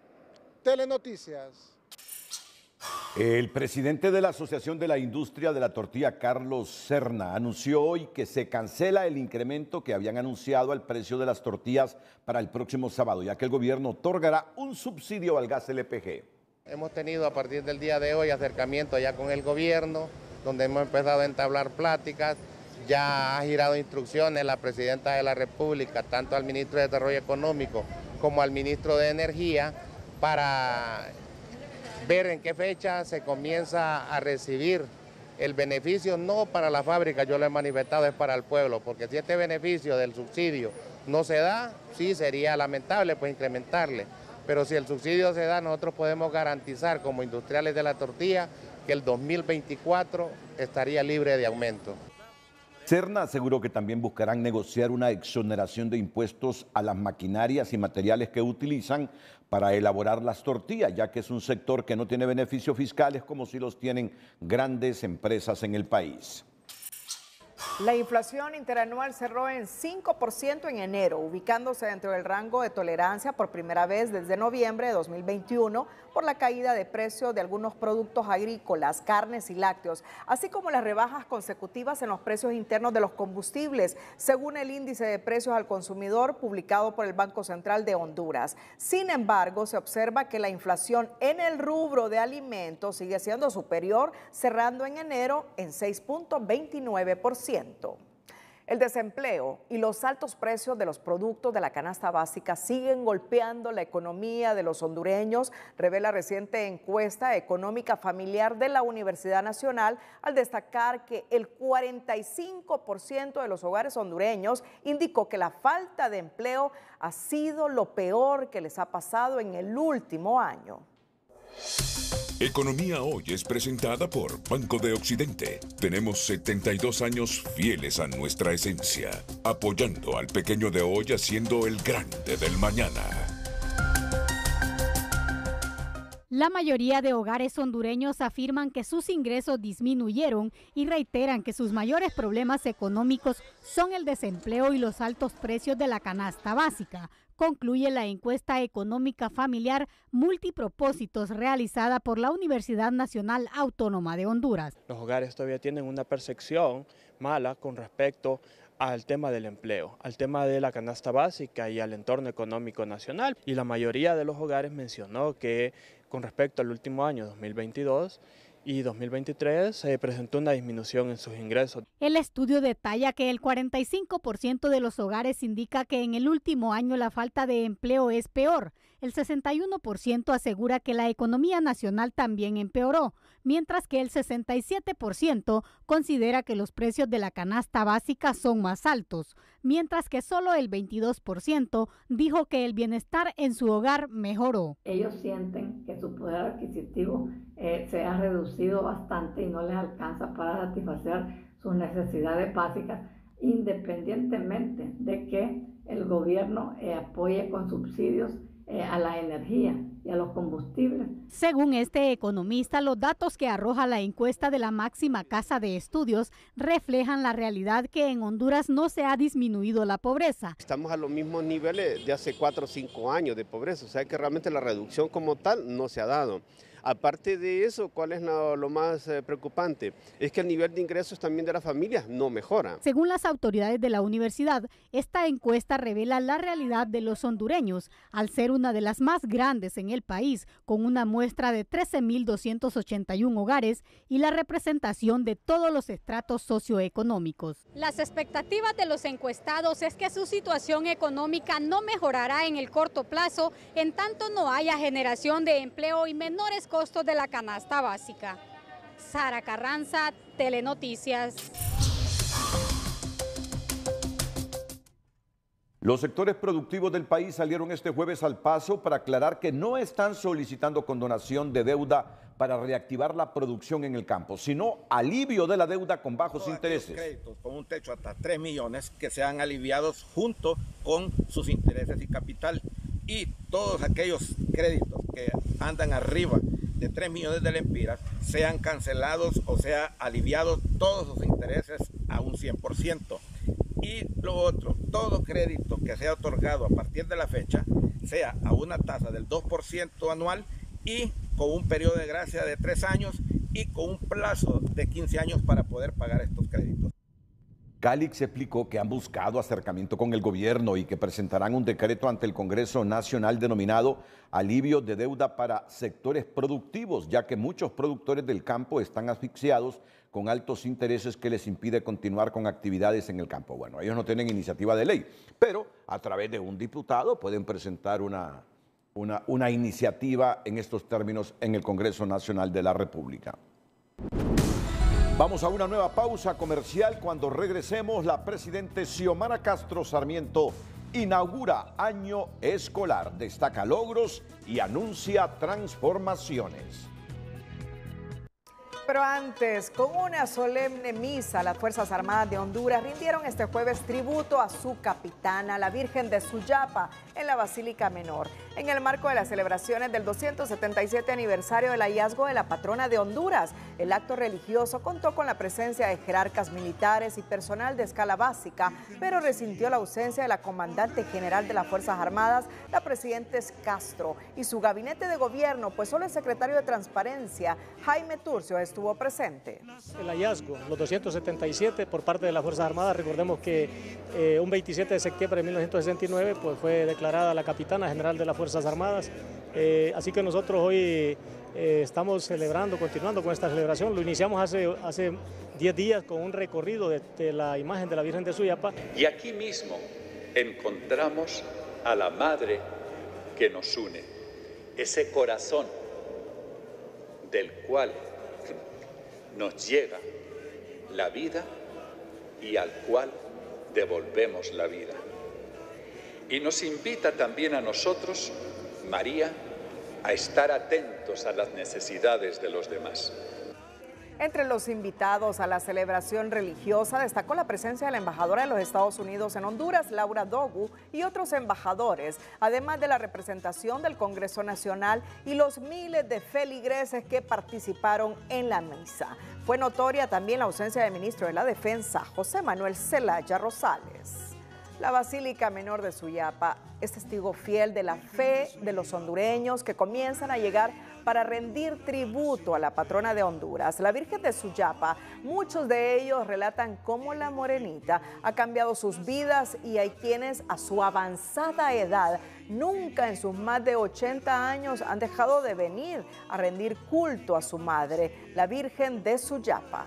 Telenoticias. El presidente de la Asociación de la Industria de la Tortilla, Carlos Serna, anunció hoy que se cancela el incremento que habían anunciado al precio de las tortillas para el próximo sábado, ya que el gobierno otorgará un subsidio al gas LPG. Hemos tenido a partir del día de hoy acercamiento ya con el gobierno, donde hemos empezado a entablar pláticas ya ha girado instrucciones la presidenta de la República, tanto al ministro de Desarrollo Económico como al ministro de Energía, para ver en qué fecha se comienza a recibir el beneficio, no para la fábrica, yo lo he manifestado, es para el pueblo, porque si este beneficio del subsidio no se da, sí sería lamentable pues incrementarle, pero si el subsidio se da, nosotros podemos garantizar como industriales de la tortilla que el 2024 estaría libre de aumento. Cerna aseguró que también buscarán negociar una exoneración de impuestos a las maquinarias y materiales que utilizan para elaborar las tortillas, ya que es un sector que no tiene beneficios fiscales como si los tienen grandes empresas en el país. La inflación interanual cerró en 5% en enero, ubicándose dentro del rango de tolerancia por primera vez desde noviembre de 2021, por la caída de precio de algunos productos agrícolas, carnes y lácteos, así como las rebajas consecutivas en los precios internos de los combustibles, según el índice de precios al consumidor publicado por el Banco Central de Honduras. Sin embargo, se observa que la inflación en el rubro de alimentos sigue siendo superior, cerrando en enero en 6.29%. El desempleo y los altos precios de los productos de la canasta básica siguen golpeando la economía de los hondureños, revela reciente encuesta económica familiar de la Universidad Nacional al destacar que el 45% de los hogares hondureños indicó que la falta de empleo ha sido lo peor que les ha pasado en el último año. Economía Hoy es presentada por Banco de Occidente. Tenemos 72 años fieles a nuestra esencia, apoyando al pequeño de hoy haciendo el grande del mañana. La mayoría de hogares hondureños afirman que sus ingresos disminuyeron y reiteran que sus mayores problemas económicos son el desempleo y los altos precios de la canasta básica, concluye la encuesta económica familiar multipropósitos realizada por la Universidad Nacional Autónoma de Honduras. Los hogares todavía tienen una percepción mala con respecto al tema del empleo, al tema de la canasta básica y al entorno económico nacional. Y la mayoría de los hogares mencionó que con respecto al último año 2022 y 2023 se presentó una disminución en sus ingresos. El estudio detalla que el 45% de los hogares indica que en el último año la falta de empleo es peor el 61% asegura que la economía nacional también empeoró, mientras que el 67% considera que los precios de la canasta básica son más altos, mientras que solo el 22% dijo que el bienestar en su hogar mejoró. Ellos sienten que su poder adquisitivo eh, se ha reducido bastante y no les alcanza para satisfacer sus necesidades básicas, independientemente de que el gobierno eh, apoye con subsidios eh, a la energía y a los combustibles. Según este economista, los datos que arroja la encuesta de la máxima casa de estudios reflejan la realidad que en Honduras no se ha disminuido la pobreza. Estamos a los mismos niveles de hace cuatro o cinco años de pobreza, o sea que realmente la reducción como tal no se ha dado. Aparte de eso, ¿cuál es lo, más eh, preocupante? Es que el nivel de ingresos también de las familias no mejora. Según las autoridades de la universidad, esta encuesta revela la realidad de los hondureños, al ser una de las más grandes en el país, con una muestra de 13.281 hogares y la representación de todos los estratos socioeconómicos. Las expectativas de los encuestados es que su situación económica no mejorará en el corto plazo, en tanto no haya generación de empleo y menores costo de la canasta básica. Sara Carranza, Telenoticias. Los sectores productivos del país salieron este jueves al paso para aclarar que no están solicitando condonación de deuda para reactivar la producción en el campo, sino alivio de la deuda con bajos intereses. Créditos con un techo hasta 3 millones que sean aliviados junto con sus intereses y capital y todos aquellos créditos que andan arriba de 3 millones de lempiras sean cancelados o sea aliviados todos sus intereses a un 100%. Y lo otro, todo crédito que sea otorgado a partir de la fecha sea a una tasa del 2% anual y con un periodo de gracia de 3 años y con un plazo de 15 años para poder pagar estos créditos. Galix explicó que han buscado acercamiento con el gobierno y que presentarán un decreto ante el Congreso Nacional denominado alivio de deuda para sectores productivos, ya que muchos productores del campo están asfixiados con altos intereses que les impide continuar con actividades en el campo. Bueno, ellos no tienen iniciativa de ley, pero a través de un diputado pueden presentar una, una iniciativa en estos términos en el Congreso Nacional de la República. Vamos a una nueva pausa comercial. Cuando regresemos, la presidente Xiomara Castro Sarmiento inaugura año escolar, destaca logros y anuncia transformaciones. Pero antes, con una solemne misa, las Fuerzas Armadas de Honduras rindieron este jueves tributo a su capitana, la Virgen de Suyapa, en la Basílica Menor. En el marco de las celebraciones del 277 aniversario del hallazgo de la patrona de Honduras, el acto religioso contó con la presencia de jerarcas militares y personal de escala básica, pero resintió la ausencia de la comandante general de las Fuerzas Armadas, la presidenta Castro, y su gabinete de gobierno, pues solo el secretario de Transparencia, Jaime Turcio, estuvo presente. El hallazgo, los 277 por parte de las Fuerzas Armadas, recordemos que eh, un 27 de septiembre de 1969 pues, fue declarado la capitana general de las Fuerzas Armadas. Eh, así que nosotros hoy eh, estamos celebrando, continuando con esta celebración. Lo iniciamos hace 10 días con un recorrido de, de la imagen de la Virgen de Suyapa. Y aquí mismo encontramos a la Madre que nos une, ese corazón del cual nos llega la vida y al cual devolvemos la vida. Y nos invita también a nosotros, María, a estar atentos a las necesidades de los demás. Entre los invitados a la celebración religiosa destacó la presencia de la embajadora de los Estados Unidos en Honduras, Laura Dogu, y otros embajadores, además de la representación del Congreso Nacional y los miles de feligreses que participaron en la misa. Fue notoria también la ausencia del ministro de la Defensa, José Manuel Celaya Rosales. La Basílica Menor de Suyapa es testigo fiel de la fe de los hondureños que comienzan a llegar para rendir tributo a la patrona de Honduras, la Virgen de Suyapa. Muchos de ellos relatan cómo la morenita ha cambiado sus vidas y hay quienes a su avanzada edad nunca en sus más de 80 años han dejado de venir a rendir culto a su madre, la Virgen de Suyapa.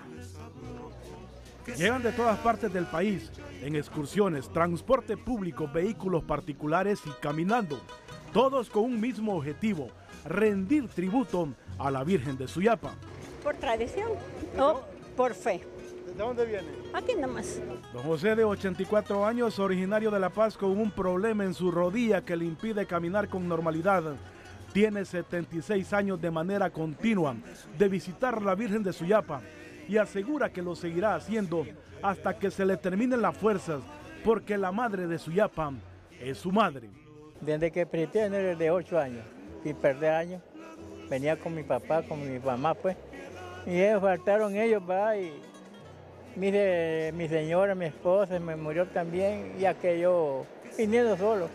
Llegan de todas partes del país, en excursiones, transporte público, vehículos particulares y caminando, todos con un mismo objetivo, rendir tributo a la Virgen de Suyapa. Por tradición o por fe. ¿De dónde viene? Aquí nomás. Don José, de 84 años, originario de La Paz, con un problema en su rodilla que le impide caminar con normalidad. Tiene 76 años de manera continua de visitar la Virgen de Suyapa y asegura que lo seguirá haciendo hasta que se le terminen las fuerzas, porque la madre de suyapan es su madre. Desde que pretende de 8 años, y perder años, venía con mi papá, con mi mamá pues, y ellos faltaron ellos, va, y mire, mi señora, mi esposa, me murió también, ...y aquello... yo viniendo solo.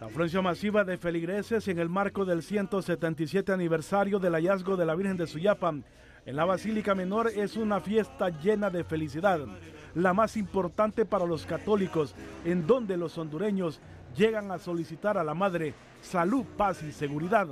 La afluencia masiva de feligreses en el marco del 177 aniversario del hallazgo de la Virgen de Suyapan en la Basílica Menor es una fiesta llena de felicidad, la más importante para los católicos, en donde los hondureños llegan a solicitar a la Madre salud, paz y seguridad.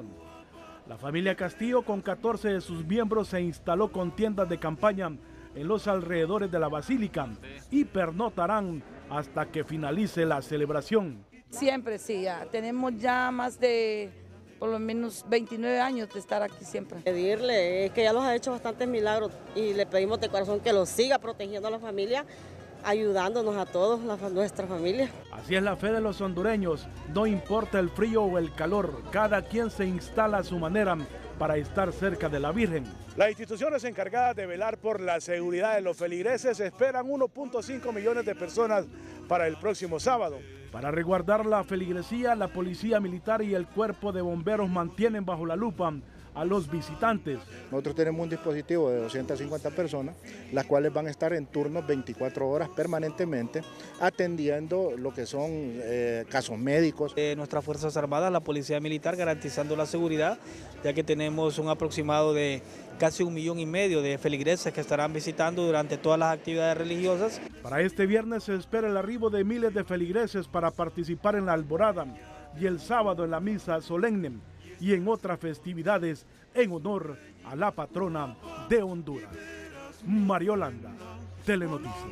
La familia Castillo, con 14 de sus miembros, se instaló con tiendas de campaña en los alrededores de la Basílica y pernotarán hasta que finalice la celebración. Siempre sí, ya tenemos ya más de por lo menos 29 años de estar aquí siempre. Pedirle, es que ya nos ha hecho bastantes milagros y le pedimos de corazón que lo siga protegiendo a la familia, ayudándonos a todos, nuestra familia. Así es la fe de los hondureños, no importa el frío o el calor, cada quien se instala a su manera para estar cerca de la Virgen. Las instituciones encargadas de velar por la seguridad de los feligreses esperan 1.5 millones de personas para el próximo sábado. Para resguardar la feligresía, la policía militar y el cuerpo de bomberos mantienen bajo la lupa a los visitantes. Nosotros tenemos un dispositivo de 250 personas, las cuales van a estar en turnos 24 horas permanentemente, atendiendo lo que son eh, casos médicos. nuestras Fuerzas Armadas, la Policía Militar, garantizando la seguridad, ya que tenemos un aproximado de casi un millón y medio de feligreses que estarán visitando durante todas las actividades religiosas. Para este viernes se espera el arribo de miles de feligreses para participar en la alborada y el sábado en la misa solemne y en otras festividades en honor a la patrona de Honduras. Mariolanda, Telenoticias.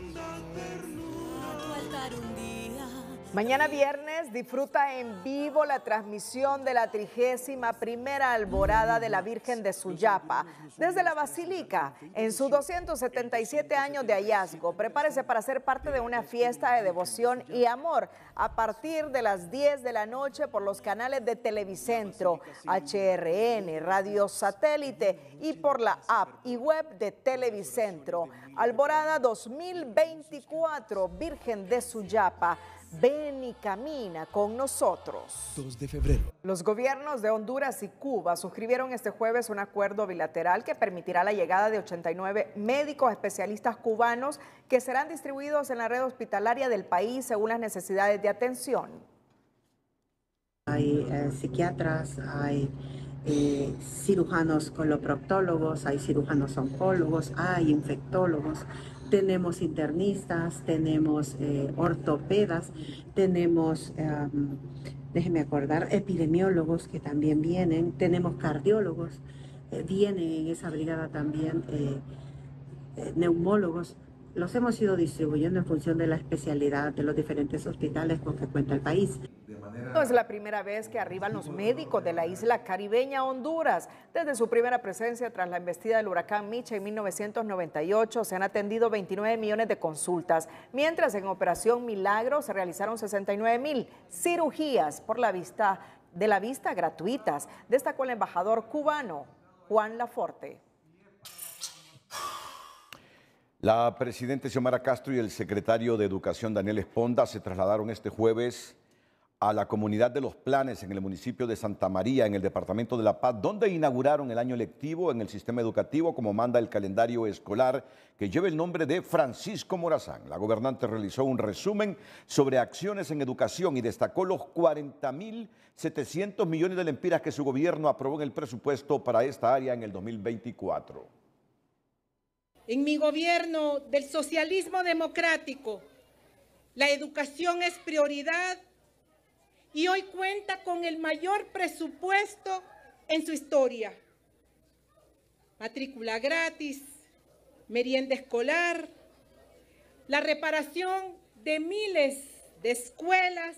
Mañana viernes disfruta en vivo la transmisión de la trigésima primera alborada de la Virgen de Suyapa desde la Basílica en sus 277 años de hallazgo. Prepárese para ser parte de una fiesta de devoción y amor a partir de las 10 de la noche por los canales de Televicentro, HRN, Radio Satélite y por la app y web de Televicentro. Alborada 2024, Virgen de Suyapa. Ven y camina con nosotros. de febrero. Los gobiernos de Honduras y Cuba suscribieron este jueves un acuerdo bilateral que permitirá la llegada de 89 médicos especialistas cubanos que serán distribuidos en la red hospitalaria del país según las necesidades de atención. Hay eh, psiquiatras, hay eh, cirujanos coloproctólogos, hay cirujanos oncólogos, hay infectólogos, tenemos internistas, tenemos eh, ortopedas, tenemos, em, déjeme acordar, epidemiólogos que también vienen, tenemos cardiólogos, eh, vienen en esa brigada también eh, neumólogos los hemos ido distribuyendo en función de la especialidad de los diferentes hospitales con que cuenta el país. No es la primera vez que arriban los médicos de la isla caribeña Honduras. Desde su primera presencia tras la embestida del huracán Micha en 1998 se han atendido 29 millones de consultas, mientras en Operación Milagro se realizaron 69 mil cirugías por la vista de la vista gratuitas, destacó el embajador cubano Juan Laforte. La presidenta Xiomara Castro y el secretario de Educación Daniel Esponda se trasladaron este jueves a la comunidad de los planes en el municipio de Santa María, en el departamento de La Paz, donde inauguraron el año lectivo en el sistema educativo, como manda el calendario escolar que lleva el nombre de Francisco Morazán. La gobernante realizó un resumen sobre acciones en educación y destacó los 40.700 millones de lempiras que su gobierno aprobó en el presupuesto para esta área en el 2024. En mi gobierno del socialismo democrático, la educación es prioridad y hoy cuenta con el mayor presupuesto en su historia. Matrícula gratis, merienda escolar, la reparación de miles de escuelas,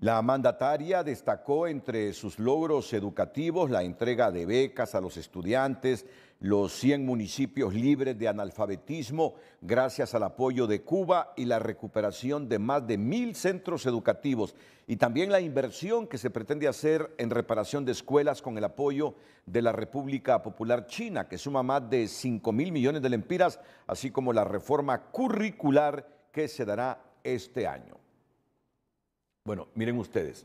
La mandataria destacó entre sus logros educativos la entrega de becas a los estudiantes, los 100 municipios libres de analfabetismo gracias al apoyo de Cuba y la recuperación de más de mil centros educativos y también la inversión que se pretende hacer en reparación de escuelas con el apoyo de la República Popular China, que suma más de 5 mil millones de lempiras, así como la reforma curricular que se dará este año. Bueno, miren ustedes,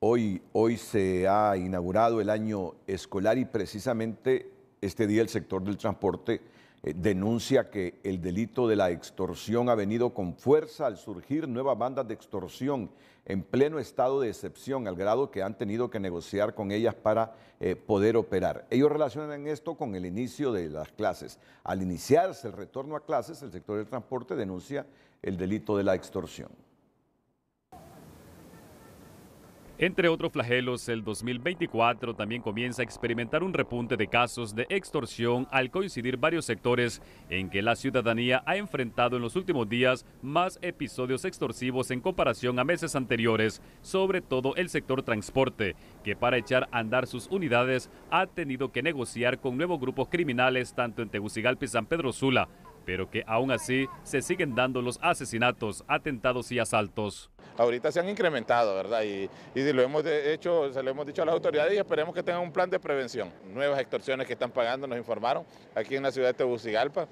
hoy, hoy se ha inaugurado el año escolar y precisamente este día el sector del transporte eh, denuncia que el delito de la extorsión ha venido con fuerza al surgir nuevas bandas de extorsión en pleno estado de excepción, al grado que han tenido que negociar con ellas para eh, poder operar. Ellos relacionan esto con el inicio de las clases. Al iniciarse el retorno a clases, el sector del transporte denuncia el delito de la extorsión. Entre otros flagelos, el 2024 también comienza a experimentar un repunte de casos de extorsión al coincidir varios sectores en que la ciudadanía ha enfrentado en los últimos días más episodios extorsivos en comparación a meses anteriores, sobre todo el sector transporte, que para echar a andar sus unidades ha tenido que negociar con nuevos grupos criminales tanto en Tegucigalpa y San Pedro Sula, pero que aún así se siguen dando los asesinatos, atentados y asaltos ahorita se han incrementado, ¿verdad? Y, lo hemos hecho, se lo hemos dicho a las autoridades y esperemos que tengan un plan de prevención. Nuevas extorsiones que están pagando, nos informaron, aquí en la ciudad de Tegucigalpa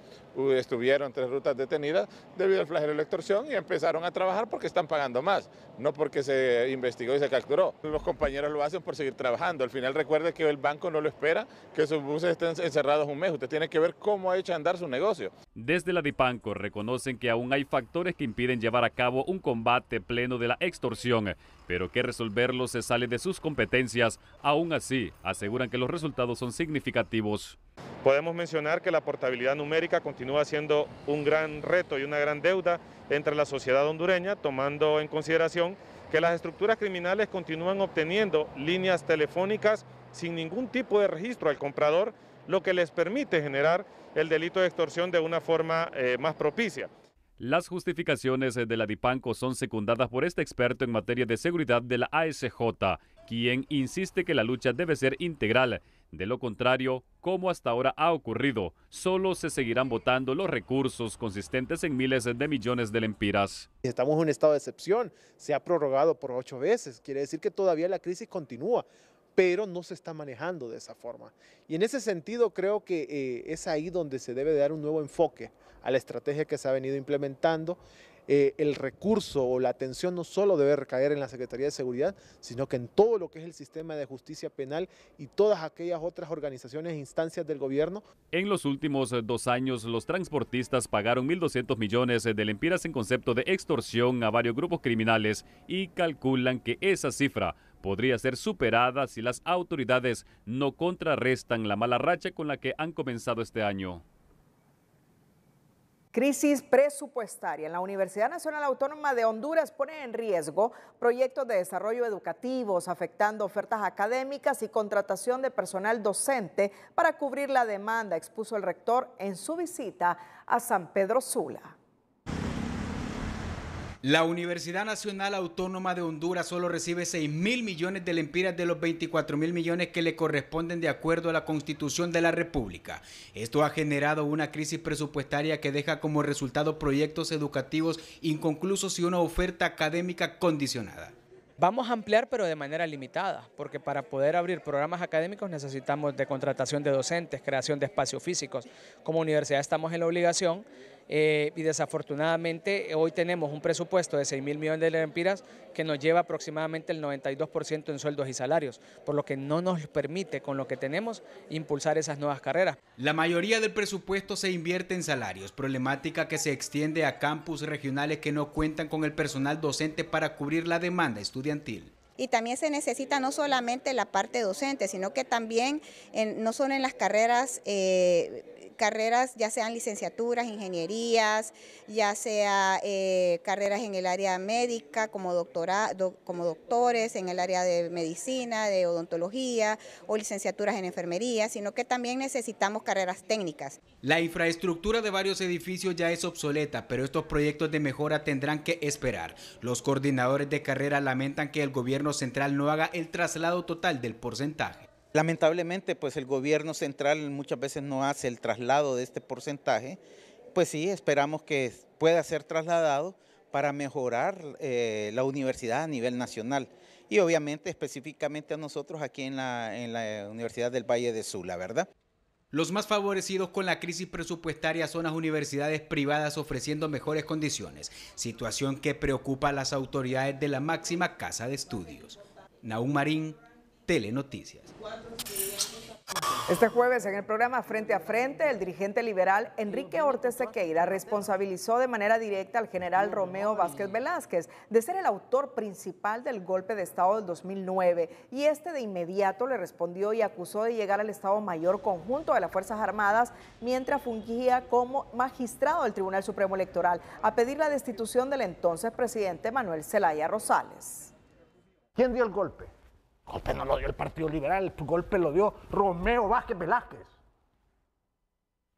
estuvieron tres rutas detenidas debido al flagelo de la extorsión y empezaron a trabajar porque están pagando más, no porque se investigó y se capturó. Los compañeros lo hacen por seguir trabajando. Al final recuerde que el banco no lo espera, que sus buses estén encerrados un mes. Usted tiene que ver cómo ha hecho andar su negocio. Desde la DIPANCO reconocen que aún hay factores que impiden llevar a cabo un combate pleno de la extorsión, pero que resolverlo se sale de sus competencias. Aún así, aseguran que los resultados son significativos. Podemos mencionar que la portabilidad numérica continúa siendo un gran reto y una gran deuda entre la sociedad hondureña, tomando en consideración que las estructuras criminales continúan obteniendo líneas telefónicas sin ningún tipo de registro al comprador, lo que les permite generar el delito de extorsión de una forma eh, más propicia. Las justificaciones eh, de la DIPANCO son secundadas por este experto en materia de seguridad de la ASJ, quien insiste que la lucha debe ser integral. De lo contrario, como hasta ahora ha ocurrido, solo se seguirán votando los recursos consistentes en miles de millones de lempiras. Estamos en un estado de excepción, se ha prorrogado por ocho veces, quiere decir que todavía la crisis continúa pero no se está manejando de esa forma. Y en ese sentido creo que eh, es ahí donde se debe dar un nuevo enfoque a la estrategia que se ha venido implementando. Eh, el recurso o la atención no solo debe recaer en la Secretaría de Seguridad, sino que en todo lo que es el sistema de justicia penal y todas aquellas otras organizaciones e instancias del gobierno. En los últimos eh, dos años, los transportistas pagaron 1.200 millones de lempiras en concepto de extorsión a varios grupos criminales y calculan que esa cifra podría ser superada si las autoridades no contrarrestan la mala racha con la que han comenzado este año. Crisis presupuestaria en la Universidad Nacional Autónoma de Honduras pone en riesgo proyectos de desarrollo educativos, afectando ofertas académicas y contratación de personal docente para cubrir la demanda, expuso el rector en su visita a San Pedro Sula. La Universidad Nacional Autónoma de Honduras solo recibe 6 mil millones de lempiras de los 24 mil millones que le corresponden de acuerdo a la Constitución de la República. Esto ha generado una crisis presupuestaria que deja como resultado proyectos educativos inconclusos y una oferta académica condicionada. Vamos a ampliar pero de manera limitada, porque para poder abrir programas académicos necesitamos de contratación de docentes, creación de espacios físicos. Como universidad estamos en la obligación eh, y desafortunadamente eh, hoy tenemos un presupuesto de 6 mil millones de lempiras que nos lleva aproximadamente el 92% en sueldos y salarios, por lo que no nos permite con lo que tenemos impulsar esas nuevas carreras. La mayoría del presupuesto se invierte en salarios, problemática que se extiende a campus regionales que no cuentan con el personal docente para cubrir la demanda estudiantil y también se necesita no solamente la parte docente, sino que también no solo en las carreras eh, carreras, ya sean licenciaturas, ingenierías, ya sea eh, carreras en el área médica, como, doctora, como doctores, en el área de medicina, de odontología o licenciaturas en enfermería, sino que también necesitamos carreras técnicas. La infraestructura de varios edificios ya es obsoleta, pero estos proyectos de mejora tendrán que esperar. Los coordinadores de carrera lamentan que el gobierno central no haga el traslado total del porcentaje. Lamentablemente, pues el gobierno central muchas veces no hace el traslado de este porcentaje. Pues sí, esperamos que pueda ser trasladado para mejorar eh, la universidad a nivel nacional y obviamente específicamente a nosotros aquí en la, Universidad del Valle de Sula, ¿verdad? Los más favorecidos con la crisis presupuestaria son las universidades privadas ofreciendo mejores condiciones, situación que preocupa a las autoridades de la máxima casa de estudios. Naum Marín, Telenoticias. Este jueves en el programa Frente a Frente, el dirigente liberal Enrique Ortez Sequeira responsabilizó de manera directa al general Romeo Vázquez Velázquez de ser el autor principal del golpe de Estado del 2009 y este de inmediato le respondió y acusó de llegar al Estado Mayor Conjunto de las Fuerzas Armadas mientras fungía como magistrado del Tribunal Supremo Electoral a pedir la destitución del entonces presidente Manuel Zelaya Rosales. ¿Quién dio el golpe? golpe no lo dio el Partido Liberal, el golpe lo dio Romeo Vázquez Velázquez.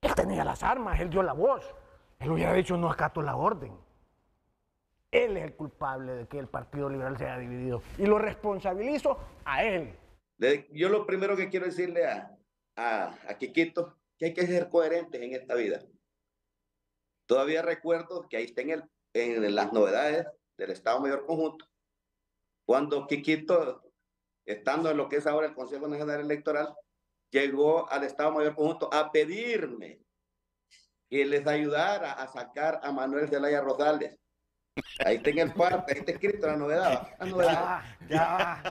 Él tenía las armas, él dio la voz. Él hubiera dicho no acato la orden. Él es el culpable de que el Partido Liberal se haya dividido. Y lo responsabilizo a él. Yo lo primero que quiero decirle a, a, es que hay que ser coherentes en esta vida. Todavía recuerdo que ahí está en, en las novedades del Estado Mayor Conjunto, cuando Quiquito estando en lo que es ahora el Consejo Nacional Electoral, llegó al Estado Mayor Conjunto a pedirme que les ayudara a sacar a Manuel Zelaya Rosales. Ahí está en el parte, ahí está escrito la novedad. La novedad. ya.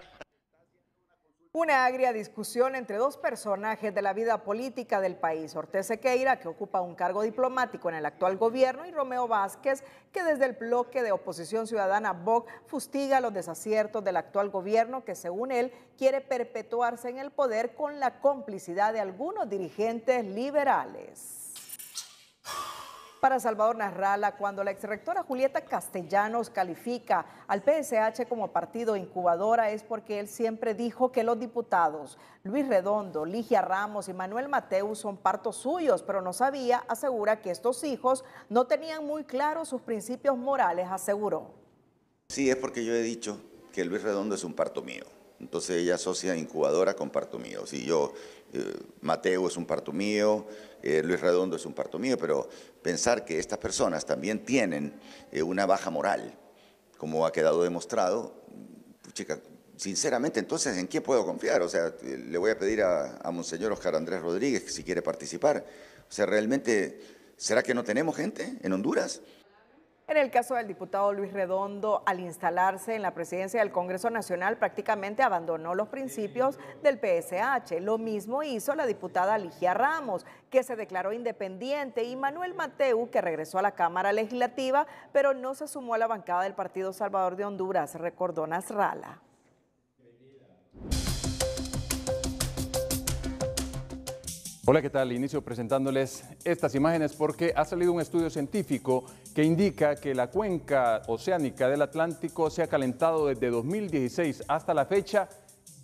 Una agria discusión entre dos personajes de la vida política del país, Ortez Sequeira, que ocupa un cargo diplomático en el actual gobierno, y Romeo Vázquez, que desde el bloque de oposición ciudadana VOC fustiga los desaciertos del actual gobierno que, según él, quiere perpetuarse en el poder con la complicidad de algunos dirigentes liberales para Salvador Narrala cuando la exrectora Julieta Castellanos califica al PSH como partido incubadora es porque él siempre dijo que los diputados Luis Redondo, Ligia Ramos y Manuel Mateu son partos suyos, pero no sabía, asegura que estos hijos no tenían muy claros sus principios morales, aseguró. Sí, es porque yo he dicho que Luis Redondo es un parto mío. Entonces ella asocia incubadora con parto mío. Si yo, eh, Mateo es un parto mío, eh, Luis Redondo es un parto mío, pero pensar que estas personas también tienen eh, una baja moral, como ha quedado demostrado, chica, sinceramente, entonces, ¿en qué puedo confiar? O sea, le voy a pedir a, a Monseñor Oscar Andrés Rodríguez que si quiere participar. O sea, realmente, ¿será que no tenemos gente en Honduras? En el caso del diputado Luis Redondo, al instalarse en la presidencia del Congreso Nacional, prácticamente abandonó los principios del PSH. Lo mismo hizo la diputada Ligia Ramos, que se declaró independiente, y Manuel Mateu, que regresó a la Cámara Legislativa, pero no se sumó a la bancada del Partido Salvador de Honduras, recordó Nasralla. Hola, ¿qué tal? Inicio presentándoles estas imágenes porque ha salido un estudio científico que indica que la cuenca oceánica del Atlántico se ha calentado desde 2016 hasta la fecha,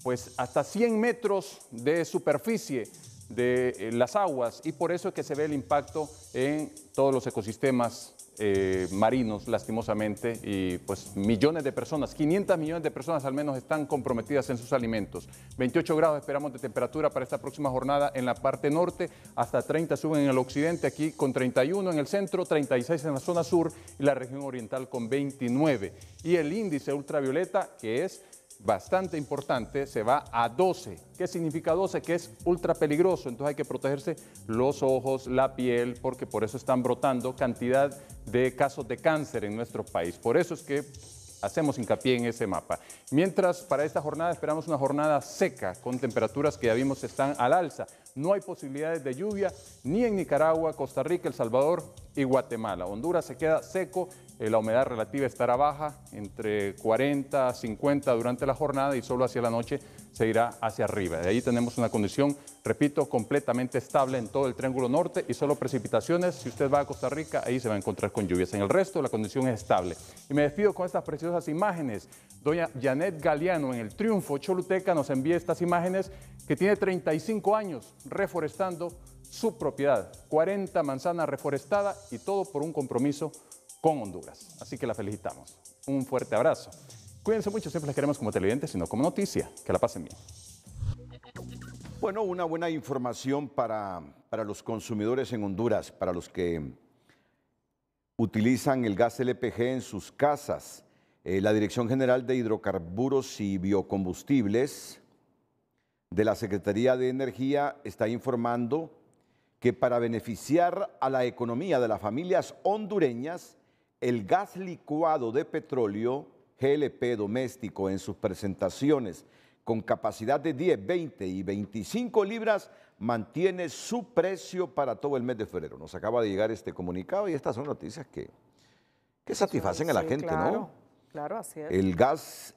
pues hasta 100 metros de superficie de eh, las aguas y por eso es que se ve el impacto en todos los ecosistemas eh, marinos, lastimosamente, y pues millones de personas, 500 millones de personas al menos están comprometidas en sus alimentos. 28 grados esperamos de temperatura para esta próxima jornada en la parte norte, hasta 30 suben en el occidente, aquí con 31 en el centro, 36 en la zona sur y la región oriental con 29. Y el índice ultravioleta, que es bastante importante, se va a 12. ¿Qué significa 12? Que es ultra peligroso, entonces hay que protegerse los ojos, la piel, porque por eso están brotando cantidad de casos de cáncer en nuestro país. Por eso es que hacemos hincapié en ese mapa. Mientras, para esta jornada esperamos una jornada seca, con temperaturas que ya vimos están al alza. No hay posibilidades de lluvia ni en Nicaragua, Costa Rica, El Salvador y Guatemala. Honduras se queda seco eh, la humedad relativa estará baja, entre 40 a 50 durante la jornada y solo hacia la noche se irá hacia arriba. De ahí tenemos una condición, repito, completamente estable en todo el Triángulo Norte y solo precipitaciones. Si usted va a Costa Rica, ahí se va a encontrar con lluvias. En el resto, la condición es estable. Y me despido con estas preciosas imágenes. Doña Janet Galeano, en el Triunfo Choluteca, nos envía estas imágenes que tiene 35 años reforestando su propiedad. 40 manzanas reforestadas y todo por un compromiso con Honduras. Así que la felicitamos. Un fuerte abrazo. Cuídense mucho, siempre las queremos como televidentes, sino como noticia. Que la pasen bien. Bueno, una buena información para, los consumidores en Honduras, para los que utilizan el gas LPG en sus casas. Eh, la Dirección General de Hidrocarburos y Biocombustibles de la Secretaría de Energía está informando que para beneficiar a la economía de las familias hondureñas el gas licuado de petróleo, GLP doméstico, en sus presentaciones con capacidad de 10, 20 y 25 libras, mantiene su precio para todo el mes de febrero. Nos acaba de llegar este comunicado y estas son noticias que, que satisfacen a la gente, ¿no? Claro, así es. El gas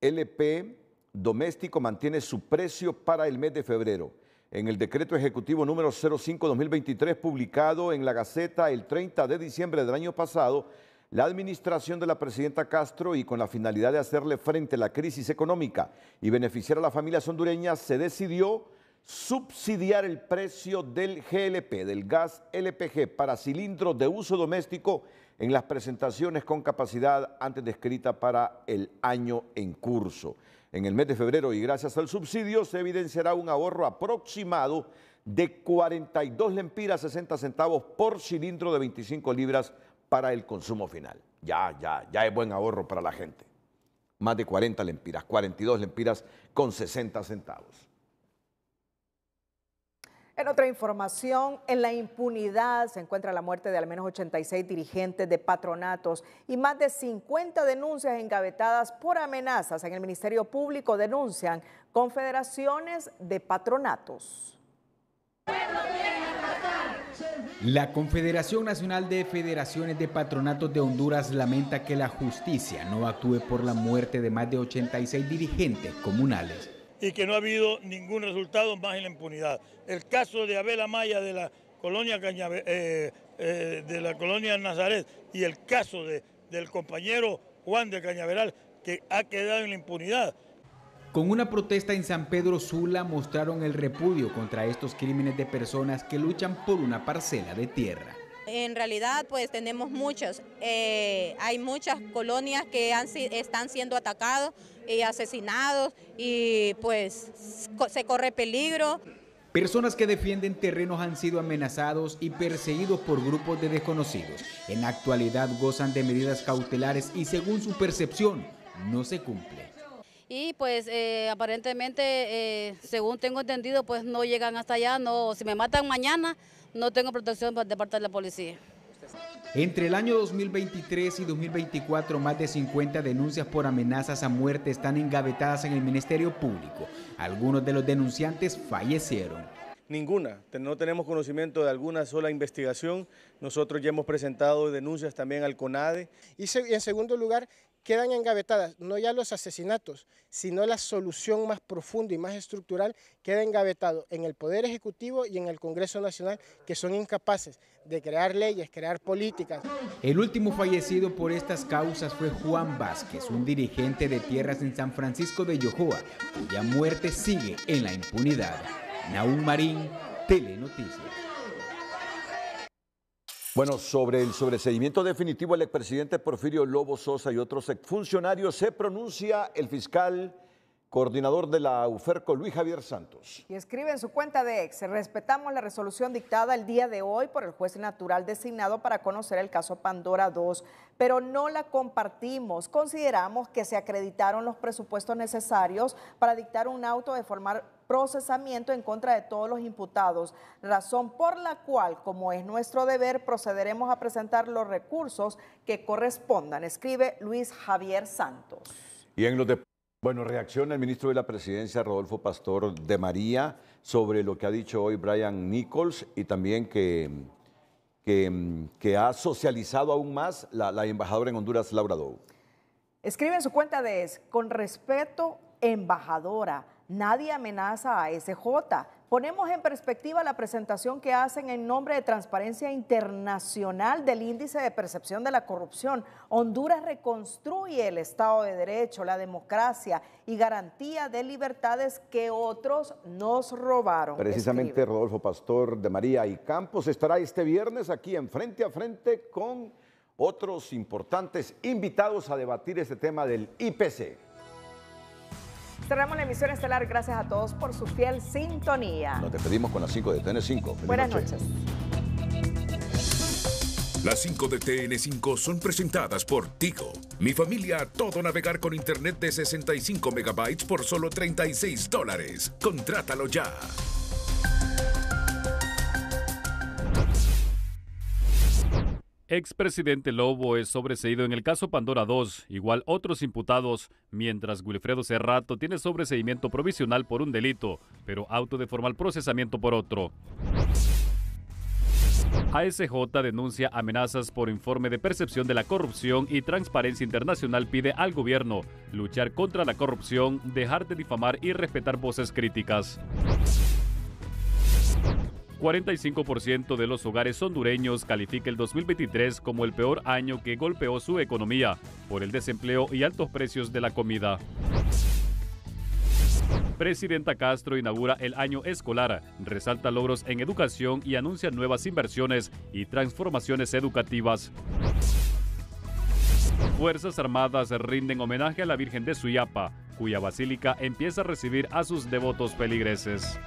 LP doméstico mantiene su precio para el mes de febrero en el decreto ejecutivo número 05-2023 publicado en la Gaceta el 30 de diciembre del año pasado, la administración de la presidenta Castro y con la finalidad de hacerle frente a la crisis económica y beneficiar a las familias hondureñas, se decidió subsidiar el precio del GLP, del gas LPG para cilindros de uso doméstico en las presentaciones con capacidad antes descrita para el año en curso. En el mes de febrero y gracias al subsidio se evidenciará un ahorro aproximado de 42 lempiras 60 centavos por cilindro de 25 libras para el consumo final. Ya, ya, ya es buen ahorro para la gente. Más de 40 lempiras, 42 lempiras con 60 centavos. En otra información, en la impunidad se encuentra la muerte de al menos 86 dirigentes de patronatos y más de 50 denuncias engavetadas por amenazas en el Ministerio Público denuncian confederaciones de patronatos. La Confederación Nacional de Federaciones de Patronatos de Honduras lamenta que la justicia no actúe por la muerte de más de 86 dirigentes comunales y que no ha habido ningún resultado más en la impunidad. El caso de Abel Amaya de la colonia, eh, eh, de la colonia Nazaret y el caso de, del compañero Juan de Cañaveral que ha quedado en la impunidad. Con una protesta en San Pedro Sula mostraron el repudio contra estos crímenes de personas que luchan por una parcela de tierra. En realidad, pues tenemos muchos. Eh, hay muchas colonias que han, están siendo atacados y asesinados y pues se corre peligro. Personas que defienden terrenos han sido amenazados y perseguidos por grupos de desconocidos. En actualidad gozan de medidas cautelares y según su percepción no se cumple. Y pues eh, aparentemente, eh, según tengo entendido, pues no llegan hasta allá, no, si me matan mañana, no tengo protección de parte de la policía. Entre el año 2023 y 2024, más de 50 denuncias por amenazas a muerte están engavetadas en el Ministerio Público. Algunos de los denunciantes fallecieron. Ninguna, no tenemos conocimiento de alguna sola investigación. Nosotros ya hemos presentado denuncias también al CONADE. Y en segundo lugar, quedan engavetadas, no ya los asesinatos, sino la solución más profunda y más estructural queda engavetado en el Poder Ejecutivo y en el Congreso Nacional, que son incapaces de crear leyes, crear políticas. El último fallecido por estas causas fue Juan Vázquez, un dirigente de tierras en San Francisco de Yohoa, cuya muerte sigue en la impunidad. Naúm Marín, Telenoticias. Bueno, sobre el sobreseimiento definitivo el expresidente Porfirio Lobo Sosa y otros exfuncionarios se pronuncia el fiscal coordinador de la UFERCO, Luis Javier Santos. Y escribe en su cuenta de ex, respetamos la resolución dictada el día de hoy por el juez natural designado para conocer el caso Pandora 2, pero no la compartimos. Consideramos que se acreditaron los presupuestos necesarios para dictar un auto de formar procesamiento en contra de todos los imputados, razón por la cual, como es nuestro deber, procederemos a presentar los recursos que correspondan, escribe Luis Javier Santos. Y en los Bueno, reacciona el ministro de la Presidencia, Rodolfo Pastor de María, sobre lo que ha dicho hoy Brian Nichols y también que, que, ha socializado aún más la, la embajadora en Honduras, Laura Dou. Escribe en su cuenta de es, con respeto, embajadora, Nadie amenaza a SJ. Ponemos en perspectiva la presentación que hacen en nombre de Transparencia Internacional del Índice de Percepción de la Corrupción. Honduras reconstruye el Estado de Derecho, la democracia y garantía de libertades que otros nos robaron. Precisamente Rodolfo Pastor de María y Campos estará este viernes aquí en Frente a Frente con otros importantes invitados a debatir este tema del IPC. Cerramos este la emisión estelar. Gracias a todos por su fiel sintonía. Nos despedimos con las 5 de TN5. Buenas noches. Las 5 de TN5 son presentadas por Tigo. Mi familia a todo navegar con internet de 65 megabytes por solo 36 dólares. Contrátalo ya. Expresidente Lobo es sobreseído en el caso Pandora 2, igual otros imputados, mientras Wilfredo Serrato tiene sobreseimiento provisional por un delito, pero auto de formal procesamiento por otro. ASJ denuncia amenazas por informe de percepción de la corrupción y Transparencia Internacional pide al gobierno luchar contra la corrupción, dejar de difamar y respetar voces críticas. 45% de los hogares hondureños califica el 2023 como el peor año que golpeó su economía por el desempleo y altos precios de la comida. Presidenta Castro inaugura el año escolar, resalta logros en educación y anuncia nuevas inversiones y transformaciones educativas. Fuerzas Armadas rinden homenaje a la Virgen de Suyapa, cuya basílica empieza a recibir a sus devotos peligreses.